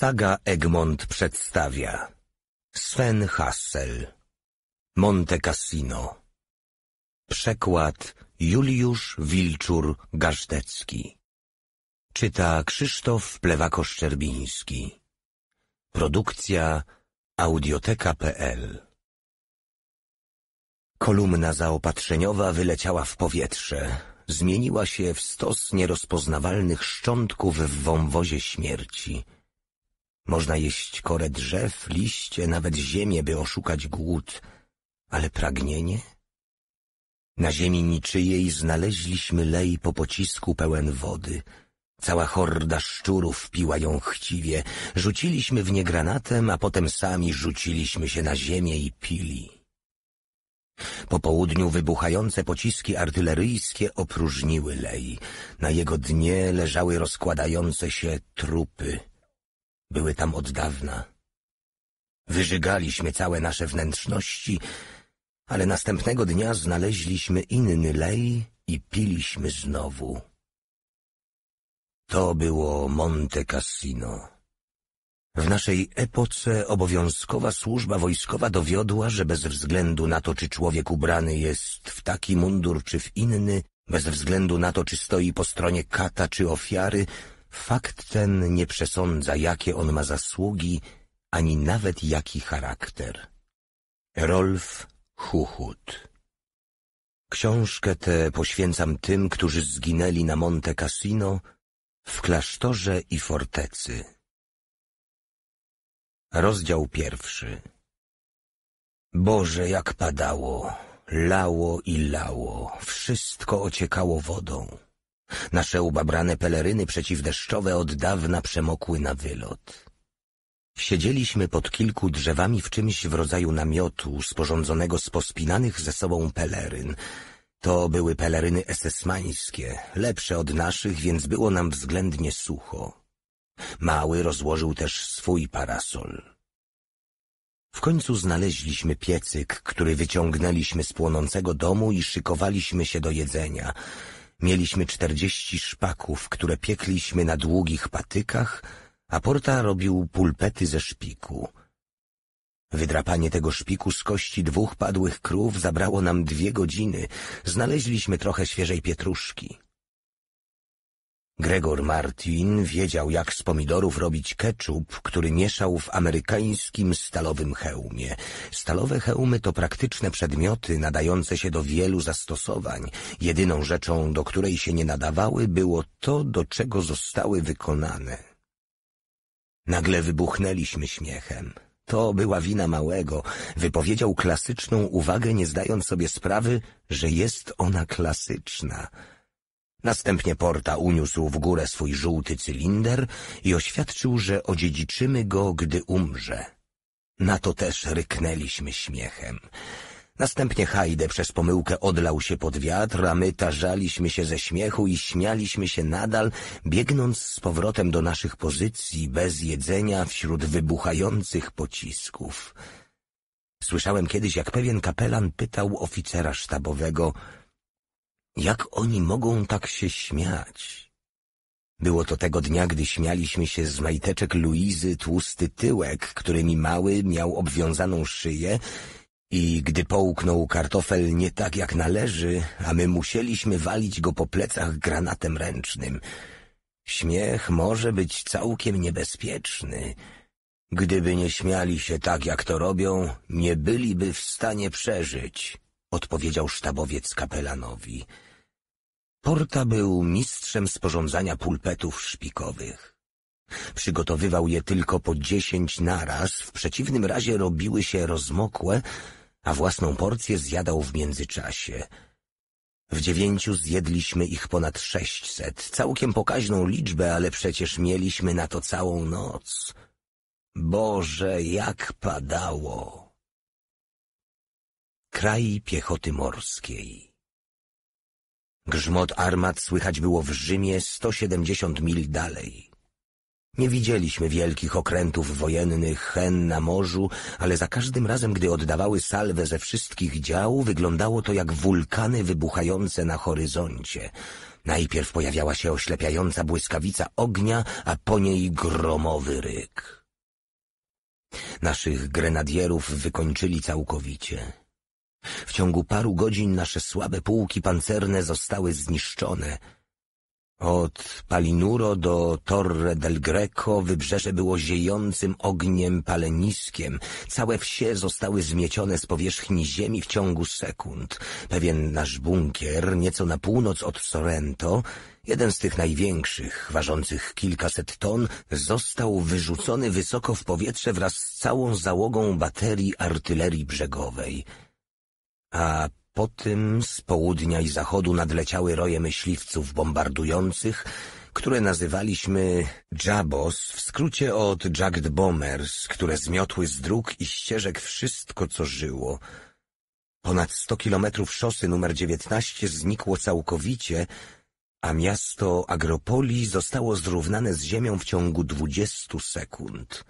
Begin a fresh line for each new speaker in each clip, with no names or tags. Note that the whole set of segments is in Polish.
Saga Egmont przedstawia Sven Hassel Monte Cassino Przekład Juliusz Wilczur-Gasztecki Czyta Krzysztof Plewakoszczerbiński Produkcja audioteka.pl Kolumna zaopatrzeniowa wyleciała w powietrze. Zmieniła się w stos nierozpoznawalnych szczątków w wąwozie śmierci – można jeść korę drzew, liście, nawet ziemię, by oszukać głód, ale pragnienie? Na ziemi niczyjej znaleźliśmy lej po pocisku pełen wody. Cała horda szczurów piła ją chciwie. Rzuciliśmy w nie granatem, a potem sami rzuciliśmy się na ziemię i pili. Po południu wybuchające pociski artyleryjskie opróżniły lej. Na jego dnie leżały rozkładające się trupy były tam od dawna. Wyżygaliśmy całe nasze wnętrzności, ale następnego dnia znaleźliśmy inny lej i piliśmy znowu. To było Monte Cassino. W naszej epoce obowiązkowa służba wojskowa dowiodła, że bez względu na to, czy człowiek ubrany jest w taki mundur czy w inny, bez względu na to, czy stoi po stronie kata czy ofiary, Fakt ten nie przesądza, jakie on ma zasługi, ani nawet jaki charakter. Rolf Huchut Książkę tę poświęcam tym, którzy zginęli na Monte Cassino, w klasztorze i fortecy. Rozdział pierwszy Boże, jak padało, lało i lało, wszystko ociekało wodą. Nasze ubabrane peleryny przeciwdeszczowe od dawna przemokły na wylot. Siedzieliśmy pod kilku drzewami w czymś w rodzaju namiotu sporządzonego z pospinanych ze sobą peleryn. To były peleryny esesmańskie, lepsze od naszych, więc było nam względnie sucho. Mały rozłożył też swój parasol. W końcu znaleźliśmy piecyk, który wyciągnęliśmy z płonącego domu i szykowaliśmy się do jedzenia – Mieliśmy czterdzieści szpaków, które piekliśmy na długich patykach, a Porta robił pulpety ze szpiku. Wydrapanie tego szpiku z kości dwóch padłych krów zabrało nam dwie godziny. Znaleźliśmy trochę świeżej pietruszki. Gregor Martin wiedział, jak z pomidorów robić ketchup, który mieszał w amerykańskim stalowym hełmie. Stalowe hełmy to praktyczne przedmioty nadające się do wielu zastosowań. Jedyną rzeczą, do której się nie nadawały, było to, do czego zostały wykonane. Nagle wybuchnęliśmy śmiechem. To była wina małego. Wypowiedział klasyczną uwagę, nie zdając sobie sprawy, że jest ona klasyczna – Następnie Porta uniósł w górę swój żółty cylinder i oświadczył, że odziedziczymy go, gdy umrze. Na to też ryknęliśmy śmiechem. Następnie Hajde przez pomyłkę odlał się pod wiatr, a my tarzaliśmy się ze śmiechu i śmialiśmy się nadal, biegnąc z powrotem do naszych pozycji bez jedzenia wśród wybuchających pocisków. Słyszałem kiedyś, jak pewien kapelan pytał oficera sztabowego jak oni mogą tak się śmiać? Było to tego dnia, gdy śmialiśmy się z majteczek Luizy tłusty tyłek, którymi mały miał obwiązaną szyję i gdy połknął kartofel nie tak jak należy, a my musieliśmy walić go po plecach granatem ręcznym. Śmiech może być całkiem niebezpieczny. Gdyby nie śmiali się tak, jak to robią, nie byliby w stanie przeżyć odpowiedział sztabowiec kapelanowi. Porta był mistrzem sporządzania pulpetów szpikowych. Przygotowywał je tylko po dziesięć naraz, w przeciwnym razie robiły się rozmokłe, a własną porcję zjadał w międzyczasie. W dziewięciu zjedliśmy ich ponad sześćset, całkiem pokaźną liczbę, ale przecież mieliśmy na to całą noc. Boże, jak padało! kraj piechoty morskiej. Grzmot armat słychać było w Rzymie 170 mil dalej. Nie widzieliśmy wielkich okrętów wojennych, hen na morzu, ale za każdym razem, gdy oddawały salwę ze wszystkich dział, wyglądało to jak wulkany wybuchające na horyzoncie. Najpierw pojawiała się oślepiająca błyskawica ognia, a po niej gromowy ryk. Naszych grenadierów wykończyli całkowicie. W ciągu paru godzin nasze słabe pułki pancerne zostały zniszczone. Od Palinuro do Torre del Greco wybrzeże było ziejącym ogniem paleniskiem. Całe wsie zostały zmiecione z powierzchni ziemi w ciągu sekund. Pewien nasz bunkier, nieco na północ od Sorrento, jeden z tych największych, ważących kilkaset ton, został wyrzucony wysoko w powietrze wraz z całą załogą baterii artylerii brzegowej a po tym z południa i zachodu nadleciały roje myśliwców bombardujących, które nazywaliśmy Jabos, w skrócie od Jagged Bombers, które zmiotły z dróg i ścieżek wszystko, co żyło. Ponad sto kilometrów szosy numer dziewiętnaście znikło całkowicie, a miasto Agropoli zostało zrównane z ziemią w ciągu dwudziestu sekund.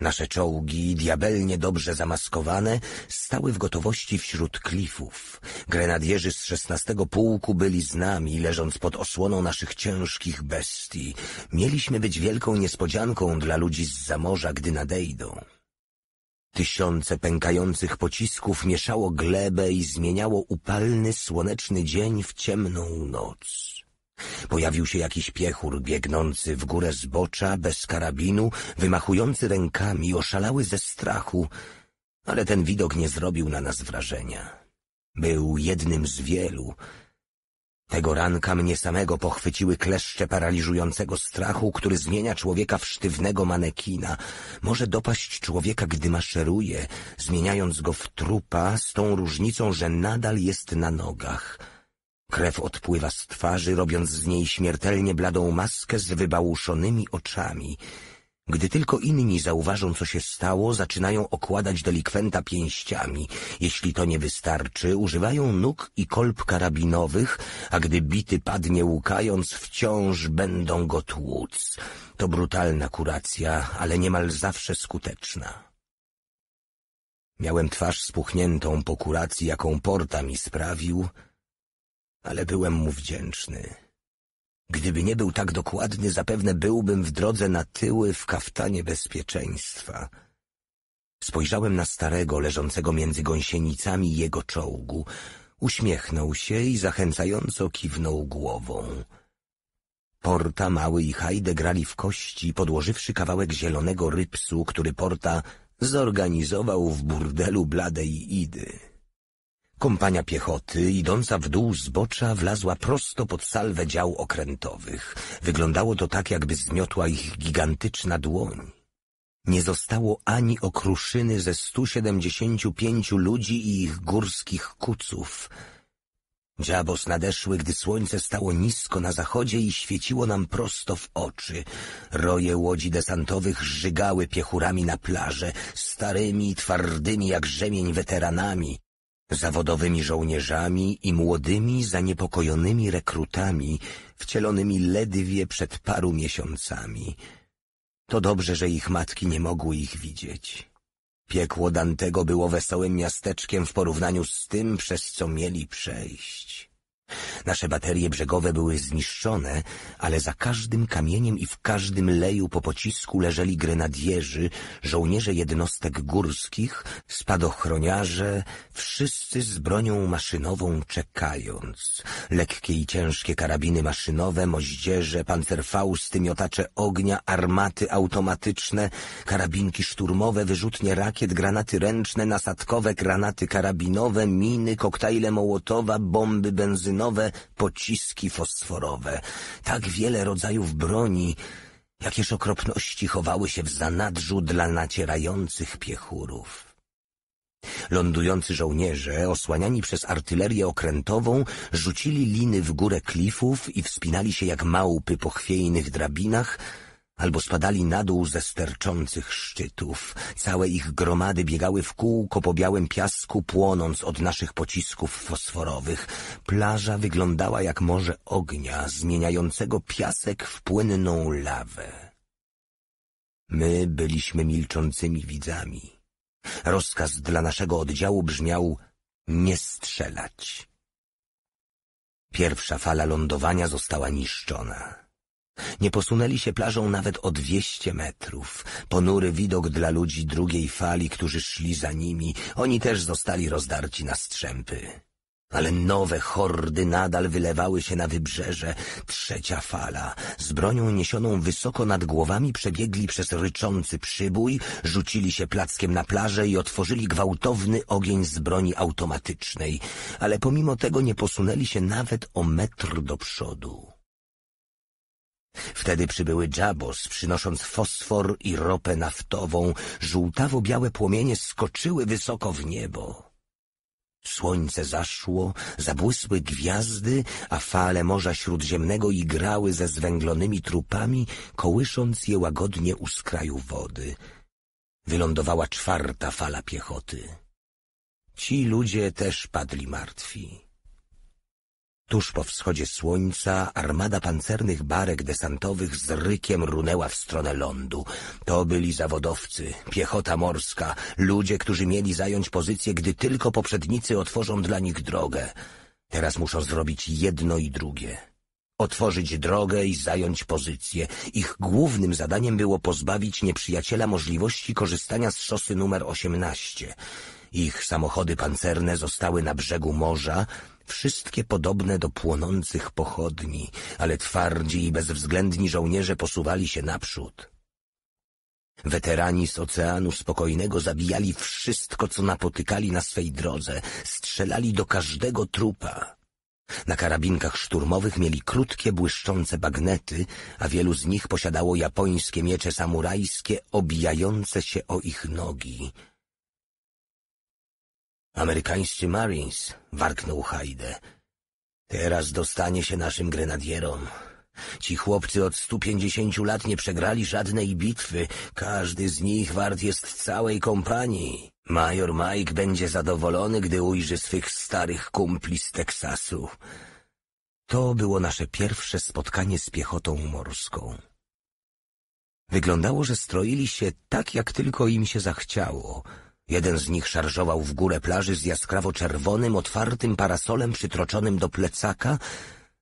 Nasze czołgi, diabelnie dobrze zamaskowane, stały w gotowości wśród klifów. Grenadierzy z szesnastego pułku byli z nami, leżąc pod osłoną naszych ciężkich bestii. Mieliśmy być wielką niespodzianką dla ludzi z zamorza, gdy nadejdą. Tysiące pękających pocisków mieszało glebę i zmieniało upalny, słoneczny dzień w ciemną noc. Pojawił się jakiś piechur biegnący w górę zbocza, bez karabinu, wymachujący rękami, oszalały ze strachu, ale ten widok nie zrobił na nas wrażenia. Był jednym z wielu. Tego ranka mnie samego pochwyciły kleszcze paraliżującego strachu, który zmienia człowieka w sztywnego manekina. Może dopaść człowieka, gdy maszeruje, zmieniając go w trupa z tą różnicą, że nadal jest na nogach – Krew odpływa z twarzy, robiąc z niej śmiertelnie bladą maskę z wybałuszonymi oczami. Gdy tylko inni zauważą, co się stało, zaczynają okładać delikwenta pięściami. Jeśli to nie wystarczy, używają nóg i kolb karabinowych, a gdy bity padnie łkając, wciąż będą go tłuc. To brutalna kuracja, ale niemal zawsze skuteczna. Miałem twarz spuchniętą po kuracji, jaką Porta mi sprawił – ale byłem mu wdzięczny. Gdyby nie był tak dokładny, zapewne byłbym w drodze na tyły w kaftanie bezpieczeństwa. Spojrzałem na starego, leżącego między gąsienicami jego czołgu. Uśmiechnął się i zachęcająco kiwnął głową. Porta, Mały i Hajde grali w kości, podłożywszy kawałek zielonego rypsu, który Porta zorganizował w burdelu Bladej Idy. Kompania piechoty, idąca w dół zbocza, wlazła prosto pod salwę dział okrętowych. Wyglądało to tak, jakby zmiotła ich gigantyczna dłoń. Nie zostało ani okruszyny ze 175 ludzi i ich górskich kuców. Dziabos nadeszły, gdy słońce stało nisko na zachodzie i świeciło nam prosto w oczy. Roje łodzi desantowych żygały piechurami na plażę, starymi, twardymi jak rzemień weteranami zawodowymi żołnierzami i młodymi, zaniepokojonymi rekrutami, wcielonymi ledwie przed paru miesiącami. To dobrze, że ich matki nie mogły ich widzieć. Piekło Dantego było wesołym miasteczkiem w porównaniu z tym, przez co mieli przejść. Nasze baterie brzegowe były zniszczone, ale za każdym kamieniem i w każdym leju po pocisku leżeli grenadierzy, żołnierze jednostek górskich, spadochroniarze, wszyscy z bronią maszynową czekając. Lekkie i ciężkie karabiny maszynowe, moździerze, pancerfausty, miotacze ognia, armaty automatyczne, karabinki szturmowe, wyrzutnie rakiet, granaty ręczne, nasadkowe, granaty karabinowe, miny, koktajle Mołotowa, bomby benzynowe, nowe pociski fosforowe, tak wiele rodzajów broni, jakież okropności chowały się w zanadrzu dla nacierających piechurów. Lądujący żołnierze, osłaniani przez artylerię okrętową, rzucili liny w górę klifów i wspinali się jak małpy po chwiejnych drabinach, albo spadali na dół ze sterczących szczytów. Całe ich gromady biegały w kółko po białym piasku, płonąc od naszych pocisków fosforowych. Plaża wyglądała jak morze ognia, zmieniającego piasek w płynną lawę. My byliśmy milczącymi widzami. Rozkaz dla naszego oddziału brzmiał nie strzelać. Pierwsza fala lądowania została niszczona. Nie posunęli się plażą nawet o dwieście metrów. Ponury widok dla ludzi drugiej fali, którzy szli za nimi. Oni też zostali rozdarci na strzępy. Ale nowe hordy nadal wylewały się na wybrzeże. Trzecia fala. Z bronią niesioną wysoko nad głowami przebiegli przez ryczący przybój, rzucili się plackiem na plażę i otworzyli gwałtowny ogień z broni automatycznej. Ale pomimo tego nie posunęli się nawet o metr do przodu. Wtedy przybyły Jabos, przynosząc fosfor i ropę naftową. Żółtawo-białe płomienie skoczyły wysoko w niebo. Słońce zaszło, zabłysły gwiazdy, a fale Morza Śródziemnego igrały ze zwęglonymi trupami, kołysząc je łagodnie u skraju wody. Wylądowała czwarta fala piechoty. Ci ludzie też padli martwi. Tuż po wschodzie słońca armada pancernych barek desantowych z rykiem runęła w stronę lądu. To byli zawodowcy, piechota morska, ludzie, którzy mieli zająć pozycję, gdy tylko poprzednicy otworzą dla nich drogę. Teraz muszą zrobić jedno i drugie. Otworzyć drogę i zająć pozycję. Ich głównym zadaniem było pozbawić nieprzyjaciela możliwości korzystania z szosy numer 18. Ich samochody pancerne zostały na brzegu morza, wszystkie podobne do płonących pochodni, ale twardzi i bezwzględni żołnierze posuwali się naprzód. Weterani z Oceanu Spokojnego zabijali wszystko, co napotykali na swej drodze, strzelali do każdego trupa. Na karabinkach szturmowych mieli krótkie, błyszczące bagnety, a wielu z nich posiadało japońskie miecze samurajskie, obijające się o ich nogi. Amerykańscy Marines, warknął Hajde. Teraz dostanie się naszym grenadierom. Ci chłopcy od stu pięćdziesięciu lat nie przegrali żadnej bitwy. Każdy z nich wart jest całej kompanii. Major Mike będzie zadowolony, gdy ujrzy swych starych kumpli z Teksasu. To było nasze pierwsze spotkanie z piechotą morską. Wyglądało, że stroili się tak, jak tylko im się zachciało – Jeden z nich szarżował w górę plaży z jaskrawo-czerwonym, otwartym parasolem przytroczonym do plecaka,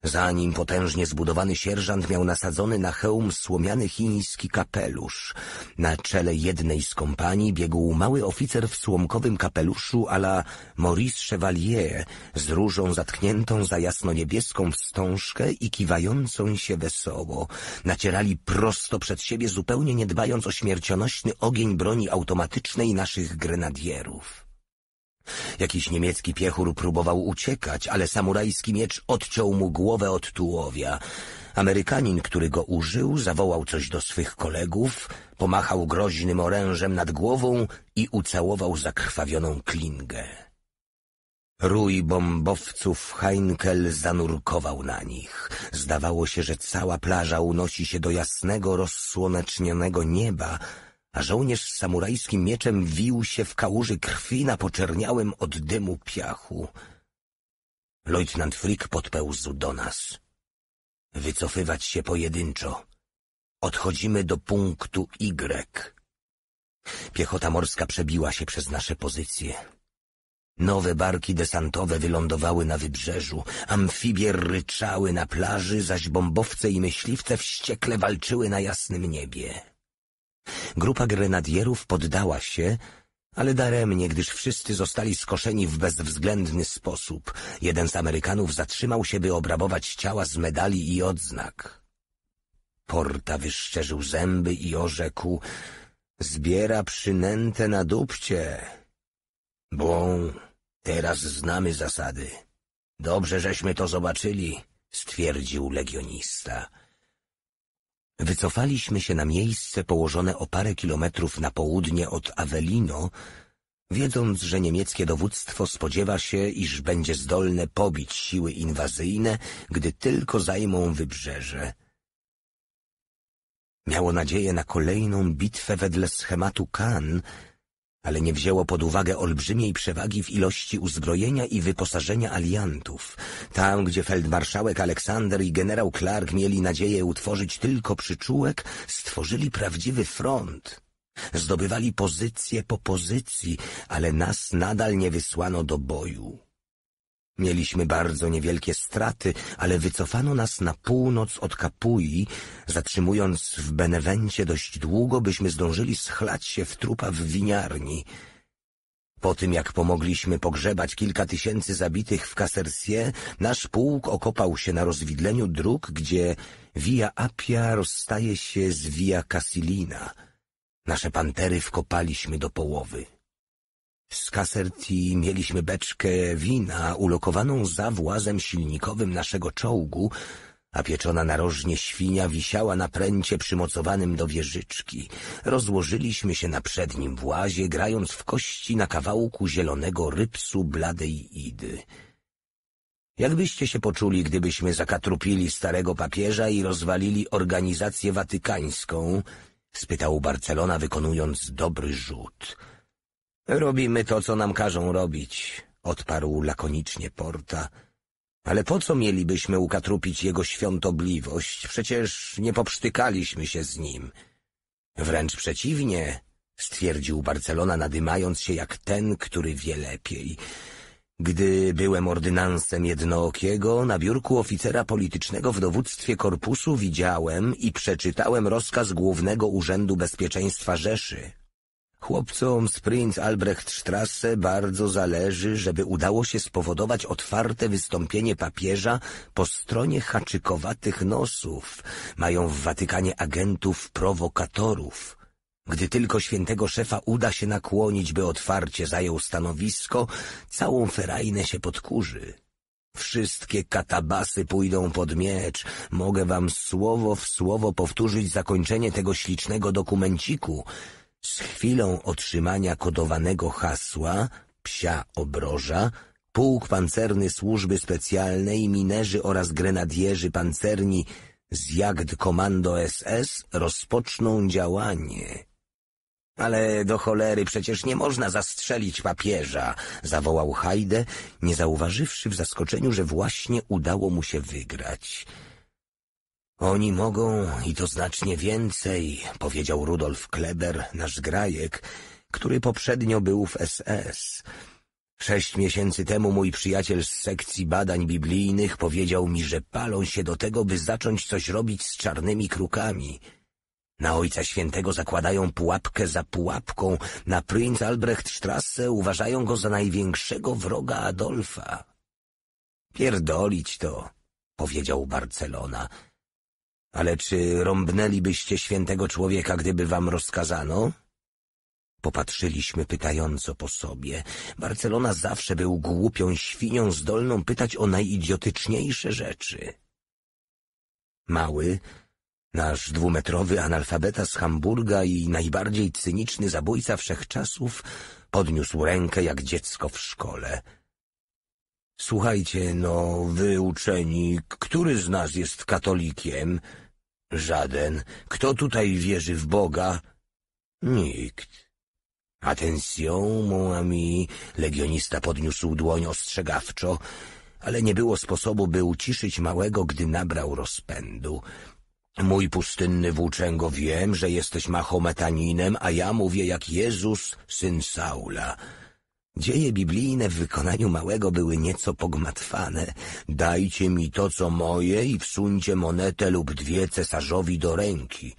za nim potężnie zbudowany sierżant miał nasadzony na hełm słomiany chiński kapelusz. Na czele jednej z kompanii biegł mały oficer w słomkowym kapeluszu la Maurice Chevalier z różą zatkniętą za jasno-niebieską wstążkę i kiwającą się wesoło. Nacierali prosto przed siebie, zupełnie nie dbając o śmiercionośny ogień broni automatycznej naszych grenadierów. Jakiś niemiecki piechur próbował uciekać, ale samurajski miecz odciął mu głowę od tułowia. Amerykanin, który go użył, zawołał coś do swych kolegów, pomachał groźnym orężem nad głową i ucałował zakrwawioną klingę. Rój bombowców Heinkel zanurkował na nich. Zdawało się, że cała plaża unosi się do jasnego, rozsłonecznionego nieba, a żołnierz z samurajskim mieczem wił się w kałuży krwi na poczerniałym od dymu piachu. Lejtnant Frick podpełzł do nas. Wycofywać się pojedynczo. Odchodzimy do punktu Y. Piechota morska przebiła się przez nasze pozycje. Nowe barki desantowe wylądowały na wybrzeżu, amfibie ryczały na plaży, zaś bombowce i myśliwce wściekle walczyły na jasnym niebie. Grupa grenadierów poddała się, ale daremnie, gdyż wszyscy zostali skoszeni w bezwzględny sposób. Jeden z Amerykanów zatrzymał się, by obrabować ciała z medali i odznak. Porta wyszczerzył zęby i orzekł — zbiera przynętę na dupcie. Błą, teraz znamy zasady. Dobrze, żeśmy to zobaczyli, stwierdził legionista. Wycofaliśmy się na miejsce położone o parę kilometrów na południe od Avellino, wiedząc, że niemieckie dowództwo spodziewa się, iż będzie zdolne pobić siły inwazyjne, gdy tylko zajmą wybrzeże. Miało nadzieję na kolejną bitwę wedle schematu Kahn ale nie wzięło pod uwagę olbrzymiej przewagi w ilości uzbrojenia i wyposażenia aliantów. Tam, gdzie feldmarszałek Aleksander i generał Clark mieli nadzieję utworzyć tylko przyczółek, stworzyli prawdziwy front. Zdobywali pozycję po pozycji, ale nas nadal nie wysłano do boju. Mieliśmy bardzo niewielkie straty, ale wycofano nas na północ od Kapui, zatrzymując w Benewencie dość długo, byśmy zdążyli schlać się w trupa w winiarni. Po tym, jak pomogliśmy pogrzebać kilka tysięcy zabitych w Kasersie, nasz pułk okopał się na rozwidleniu dróg, gdzie Via Appia rozstaje się z Via Casilina. Nasze pantery wkopaliśmy do połowy. Z Kaserti mieliśmy beczkę wina ulokowaną za włazem silnikowym naszego czołgu, a pieczona narożnie świnia wisiała na pręcie przymocowanym do wieżyczki. Rozłożyliśmy się na przednim włazie, grając w kości na kawałku zielonego rybsu bladej idy. Jakbyście się poczuli, gdybyśmy zakatrupili starego papieża i rozwalili organizację watykańską? spytał Barcelona, wykonując dobry rzut. Robimy to, co nam każą robić, odparł lakonicznie Porta. Ale po co mielibyśmy ukatrupić jego świątobliwość? Przecież nie popsztykaliśmy się z nim. Wręcz przeciwnie, stwierdził Barcelona, nadymając się jak ten, który wie lepiej. Gdy byłem ordynansem jednookiego, na biurku oficera politycznego w dowództwie korpusu widziałem i przeczytałem rozkaz Głównego Urzędu Bezpieczeństwa Rzeszy, Chłopcom z Prince Albrecht Strasse bardzo zależy, żeby udało się spowodować otwarte wystąpienie papieża po stronie haczykowatych nosów. Mają w Watykanie agentów prowokatorów. Gdy tylko świętego szefa uda się nakłonić, by otwarcie zajął stanowisko, całą ferajnę się podkurzy. Wszystkie katabasy pójdą pod miecz. Mogę wam słowo w słowo powtórzyć zakończenie tego ślicznego dokumenciku – z chwilą otrzymania kodowanego hasła psia obroża pułk pancerny służby specjalnej, minerzy oraz grenadierzy pancerni z Jagd Komando SS rozpoczną działanie. Ale do cholery przecież nie można zastrzelić papieża, zawołał Hajde, nie zauważywszy w zaskoczeniu, że właśnie udało mu się wygrać. Oni mogą i to znacznie więcej, powiedział Rudolf Kleber, nasz grajek, który poprzednio był w SS. Sześć miesięcy temu mój przyjaciel z sekcji badań biblijnych powiedział mi, że palą się do tego, by zacząć coś robić z czarnymi krukami. Na Ojca Świętego zakładają pułapkę za pułapką, na Prinz Albrecht Strasse uważają go za największego wroga Adolfa. Pierdolić to, powiedział Barcelona, ale czy rąbnęlibyście świętego człowieka, gdyby wam rozkazano? Popatrzyliśmy pytająco po sobie. Barcelona zawsze był głupią świnią zdolną pytać o najidiotyczniejsze rzeczy. Mały, nasz dwumetrowy analfabeta z Hamburga i najbardziej cyniczny zabójca wszechczasów podniósł rękę jak dziecko w szkole. Słuchajcie, no, wy uczeni, który z nas jest katolikiem? Żaden. Kto tutaj wierzy w Boga? Nikt. Attention, mon ami, legionista podniósł dłoń ostrzegawczo, ale nie było sposobu, by uciszyć małego, gdy nabrał rozpędu. Mój pustynny włóczęgo, wiem, że jesteś mahometaninem, a ja mówię jak Jezus, syn Saula. Dzieje biblijne w wykonaniu małego były nieco pogmatwane. Dajcie mi to, co moje i wsuńcie monetę lub dwie cesarzowi do ręki.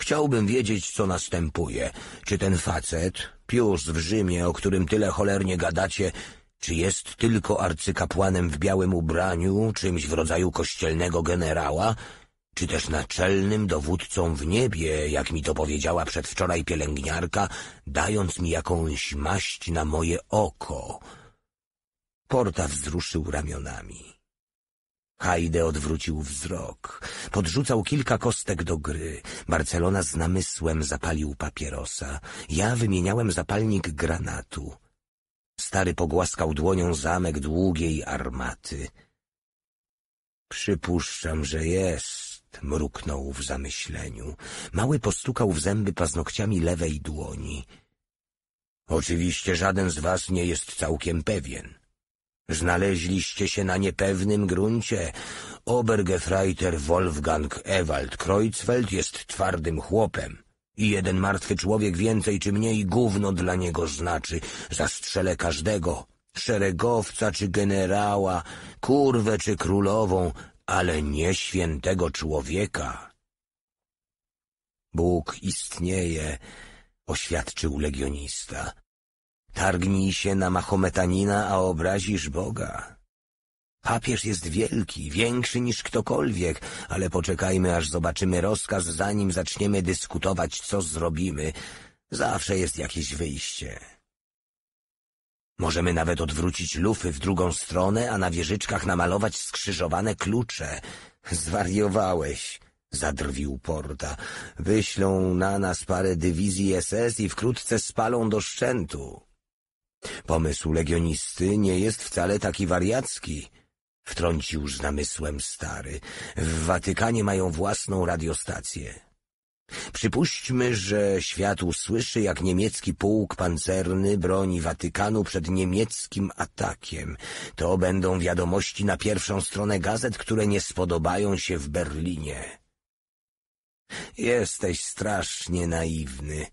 Chciałbym wiedzieć, co następuje. Czy ten facet, pius w Rzymie, o którym tyle cholernie gadacie, czy jest tylko arcykapłanem w białym ubraniu, czymś w rodzaju kościelnego generała, czy też naczelnym dowódcą w niebie, jak mi to powiedziała przedwczoraj pielęgniarka, dając mi jakąś maść na moje oko. Porta wzruszył ramionami. Hajde odwrócił wzrok. Podrzucał kilka kostek do gry. Barcelona z namysłem zapalił papierosa. Ja wymieniałem zapalnik granatu. Stary pogłaskał dłonią zamek długiej armaty. Przypuszczam, że jest mruknął w zamyśleniu. Mały postukał w zęby paznokciami lewej dłoni. Oczywiście żaden z was nie jest całkiem pewien. Znaleźliście się na niepewnym gruncie. Obergefreiter Wolfgang Ewald Kreuzfeld jest twardym chłopem. I jeden martwy człowiek więcej czy mniej gówno dla niego znaczy. Zastrzelę każdego, szeregowca czy generała, kurwę czy królową, ale nie świętego człowieka. Bóg istnieje, oświadczył legionista. Targnij się na Mahometanina, a obrazisz Boga. Papież jest wielki, większy niż ktokolwiek, ale poczekajmy, aż zobaczymy rozkaz, zanim zaczniemy dyskutować, co zrobimy. Zawsze jest jakieś wyjście. Możemy nawet odwrócić lufy w drugą stronę, a na wieżyczkach namalować skrzyżowane klucze. Zwariowałeś, zadrwił Porta. Wyślą na nas parę dywizji SS i wkrótce spalą do szczętu. Pomysł legionisty nie jest wcale taki wariacki, wtrącił z namysłem stary. W Watykanie mają własną radiostację. Przypuśćmy, że świat usłyszy, jak niemiecki pułk pancerny broni Watykanu przed niemieckim atakiem. To będą wiadomości na pierwszą stronę gazet, które nie spodobają się w Berlinie. Jesteś strasznie naiwny,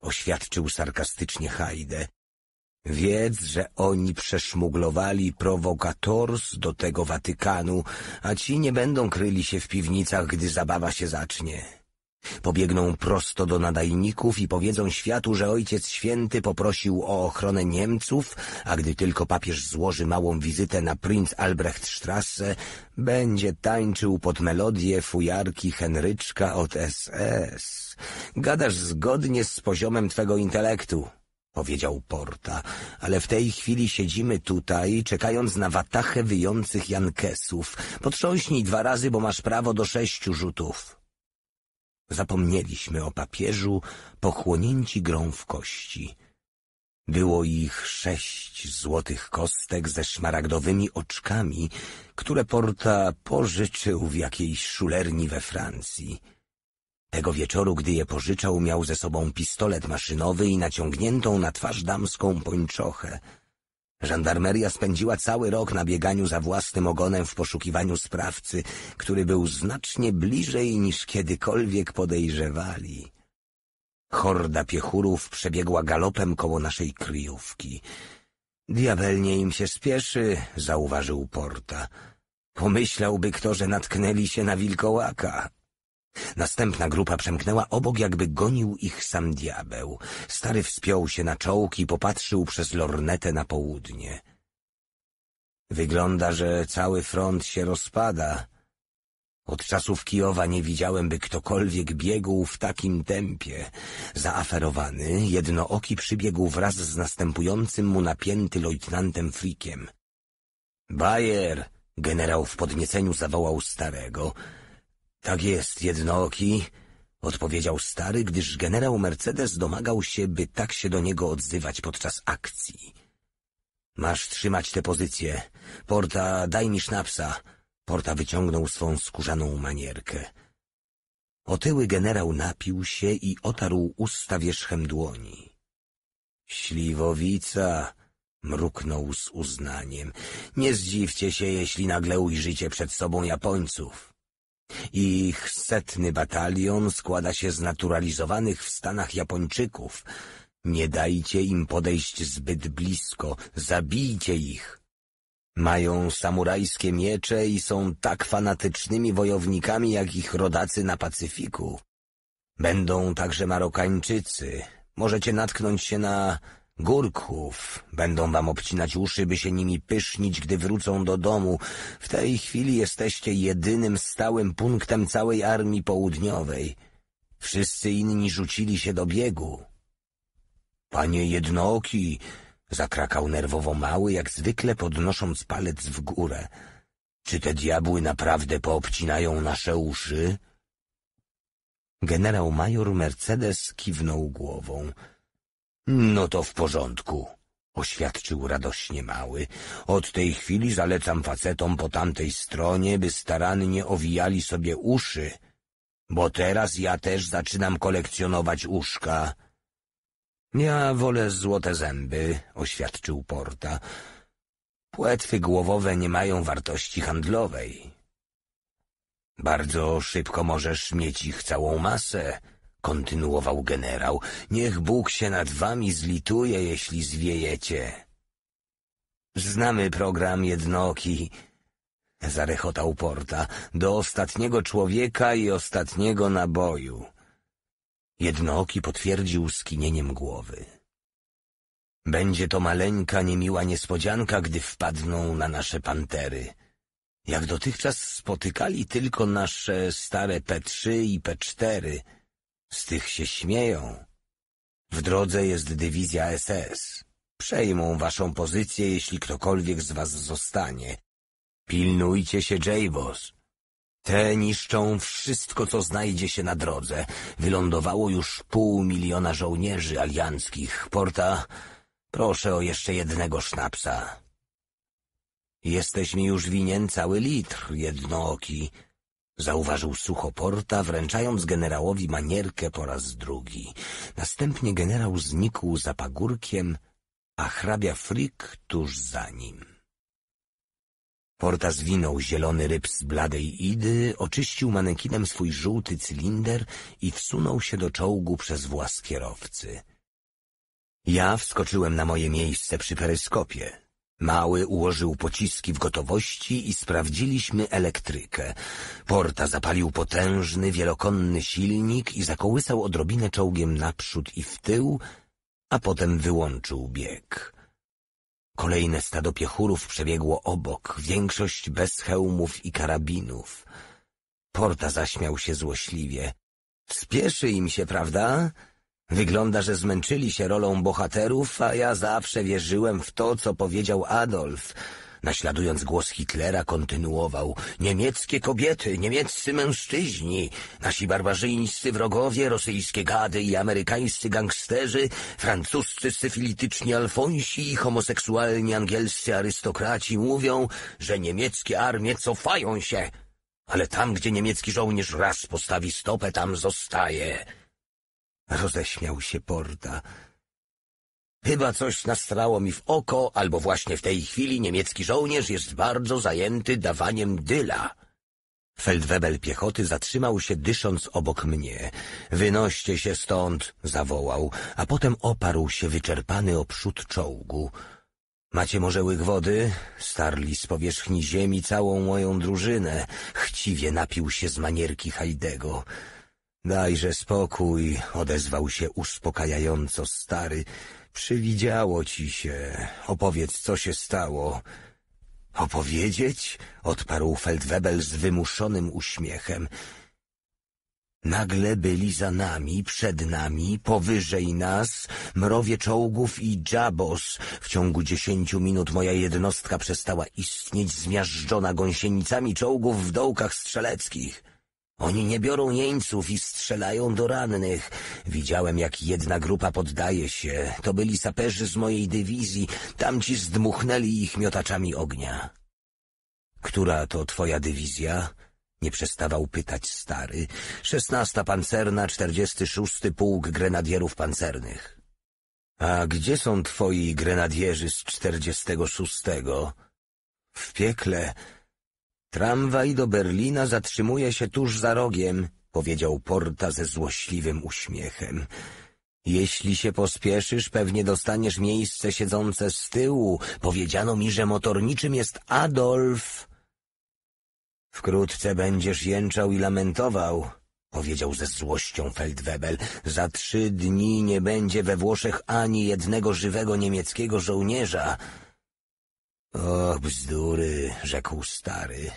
oświadczył sarkastycznie Hajde. Wiedz, że oni przeszmuglowali prowokators do tego Watykanu, a ci nie będą kryli się w piwnicach, gdy zabawa się zacznie. Pobiegną prosto do nadajników i powiedzą światu, że Ojciec Święty poprosił o ochronę Niemców, a gdy tylko papież złoży małą wizytę na Prinz Albrecht Strasse, będzie tańczył pod melodię fujarki Henryczka od SS. Gadasz zgodnie z poziomem twego intelektu powiedział Porta, ale w tej chwili siedzimy tutaj, czekając na watachę wyjących Jankesów. Potrząśnij dwa razy, bo masz prawo do sześciu rzutów. Zapomnieliśmy o papieżu, pochłonięci grą w kości. Było ich sześć złotych kostek ze szmaragdowymi oczkami, które Porta pożyczył w jakiejś szulerni we Francji. Tego wieczoru, gdy je pożyczał, miał ze sobą pistolet maszynowy i naciągniętą na twarz damską pończochę – Żandarmeria spędziła cały rok na bieganiu za własnym ogonem w poszukiwaniu sprawcy, który był znacznie bliżej niż kiedykolwiek podejrzewali. Horda piechurów przebiegła galopem koło naszej kryjówki. Diabelnie im się spieszy, zauważył Porta. Pomyślałby kto, że natknęli się na wilkołaka. Następna grupa przemknęła obok, jakby gonił ich sam diabeł. Stary wspiął się na czołg i popatrzył przez lornetę na południe. Wygląda, że cały front się rozpada. Od czasów Kijowa nie widziałem, by ktokolwiek biegł w takim tempie. Zaaferowany, jednooki przybiegł wraz z następującym mu napięty lojtnantem Frikiem. — Bayer! — generał w podnieceniu zawołał starego — tak jest, jednooki, odpowiedział stary, gdyż generał Mercedes domagał się, by tak się do niego odzywać podczas akcji. Masz trzymać tę pozycję. Porta, daj mi sznapsa. Porta wyciągnął swą skórzaną manierkę. Otyły generał napił się i otarł usta wierzchem dłoni. Śliwowica, mruknął z uznaniem. Nie zdziwcie się, jeśli nagle ujrzycie przed sobą Japońców. Ich setny batalion składa się z naturalizowanych w Stanach Japończyków. Nie dajcie im podejść zbyt blisko, zabijcie ich. Mają samurajskie miecze i są tak fanatycznymi wojownikami jak ich rodacy na Pacyfiku. Będą także Marokańczycy. Możecie natknąć się na Górków będą wam obcinać uszy, by się nimi pysznić, gdy wrócą do domu. W tej chwili jesteście jedynym stałym punktem całej armii południowej. Wszyscy inni rzucili się do biegu. Panie Jednoki, zakrakał nerwowo mały, jak zwykle podnosząc palec w górę. Czy te diabły naprawdę poobcinają nasze uszy? Generał major Mercedes kiwnął głową. No to w porządku, oświadczył radośnie mały. Od tej chwili zalecam facetom po tamtej stronie, by starannie owijali sobie uszy, bo teraz ja też zaczynam kolekcjonować uszka. Ja wolę złote zęby, oświadczył Porta. Płetwy głowowe nie mają wartości handlowej. Bardzo szybko możesz mieć ich całą masę, kontynuował generał. Niech Bóg się nad wami zlituje, jeśli zwiejecie. Znamy program jednoki, zarechotał Porta, do ostatniego człowieka i ostatniego naboju. Jednooki potwierdził skinieniem głowy. Będzie to maleńka, niemiła niespodzianka, gdy wpadną na nasze pantery. Jak dotychczas spotykali tylko nasze stare P3 i P4, z tych się śmieją. W drodze jest dywizja SS. Przejmą waszą pozycję, jeśli ktokolwiek z was zostanie. Pilnujcie się, Jabos. Te niszczą wszystko, co znajdzie się na drodze. Wylądowało już pół miliona żołnierzy alianckich. Porta, proszę o jeszcze jednego sznapsa. Jesteś mi już winien cały litr, jednooki. Zauważył Suchoporta, wręczając generałowi manierkę po raz drugi. Następnie generał znikł za pagórkiem, a hrabia Frik tuż za nim. Porta zwinął zielony ryb z bladej idy, oczyścił manekinem swój żółty cylinder i wsunął się do czołgu przez włas kierowcy. Ja wskoczyłem na moje miejsce przy peryskopie. Mały ułożył pociski w gotowości i sprawdziliśmy elektrykę. Porta zapalił potężny, wielokonny silnik i zakołysał odrobinę czołgiem naprzód i w tył, a potem wyłączył bieg. Kolejne stado piechurów przebiegło obok, większość bez hełmów i karabinów. Porta zaśmiał się złośliwie. Spieszy im się, prawda? Wygląda, że zmęczyli się rolą bohaterów, a ja zawsze wierzyłem w to, co powiedział Adolf. Naśladując głos Hitlera, kontynuował Niemieckie kobiety, niemieccy mężczyźni, nasi barbarzyńscy wrogowie, rosyjskie gady i amerykańscy gangsterzy, francuscy syfilityczni alfonsi i homoseksualni angielscy arystokraci mówią, że niemieckie armie cofają się. Ale tam, gdzie niemiecki żołnierz raz postawi stopę, tam zostaje. Roześmiał się Porta. Chyba coś nastrało mi w oko, albo właśnie w tej chwili niemiecki żołnierz jest bardzo zajęty dawaniem dyla. Feldwebel piechoty zatrzymał się, dysząc obok mnie. Wynoście się stąd, zawołał, a potem oparł się wyczerpany oprzód przód czołgu. Macie może łyk wody? Starli z powierzchni ziemi całą moją drużynę. Chciwie napił się z manierki Hajdego. Dajże spokój, odezwał się uspokajająco stary. Przywidziało ci się. Opowiedz, co się stało. Opowiedzieć? odparł Feldwebel z wymuszonym uśmiechem. Nagle byli za nami, przed nami, powyżej nas, mrowie czołgów i dżabos. W ciągu dziesięciu minut moja jednostka przestała istnieć, zmiażdżona gąsienicami czołgów w dołkach strzeleckich. Oni nie biorą jeńców i strzelają do rannych. Widziałem, jak jedna grupa poddaje się. To byli saperzy z mojej dywizji. Tamci zdmuchnęli ich miotaczami ognia. Która to twoja dywizja? Nie przestawał pytać stary. Szesnasta pancerna, czterdziesty szósty pułk grenadierów pancernych. A gdzie są twoi grenadierzy z czterdziestego szóstego? W piekle Tramwaj do Berlina zatrzymuje się tuż za rogiem, powiedział Porta ze złośliwym uśmiechem. Jeśli się pospieszysz, pewnie dostaniesz miejsce siedzące z tyłu. Powiedziano mi, że motorniczym jest Adolf. Wkrótce będziesz jęczał i lamentował, powiedział ze złością Feldwebel. Za trzy dni nie będzie we Włoszech ani jednego żywego niemieckiego żołnierza. Och, bzdury, rzekł stary.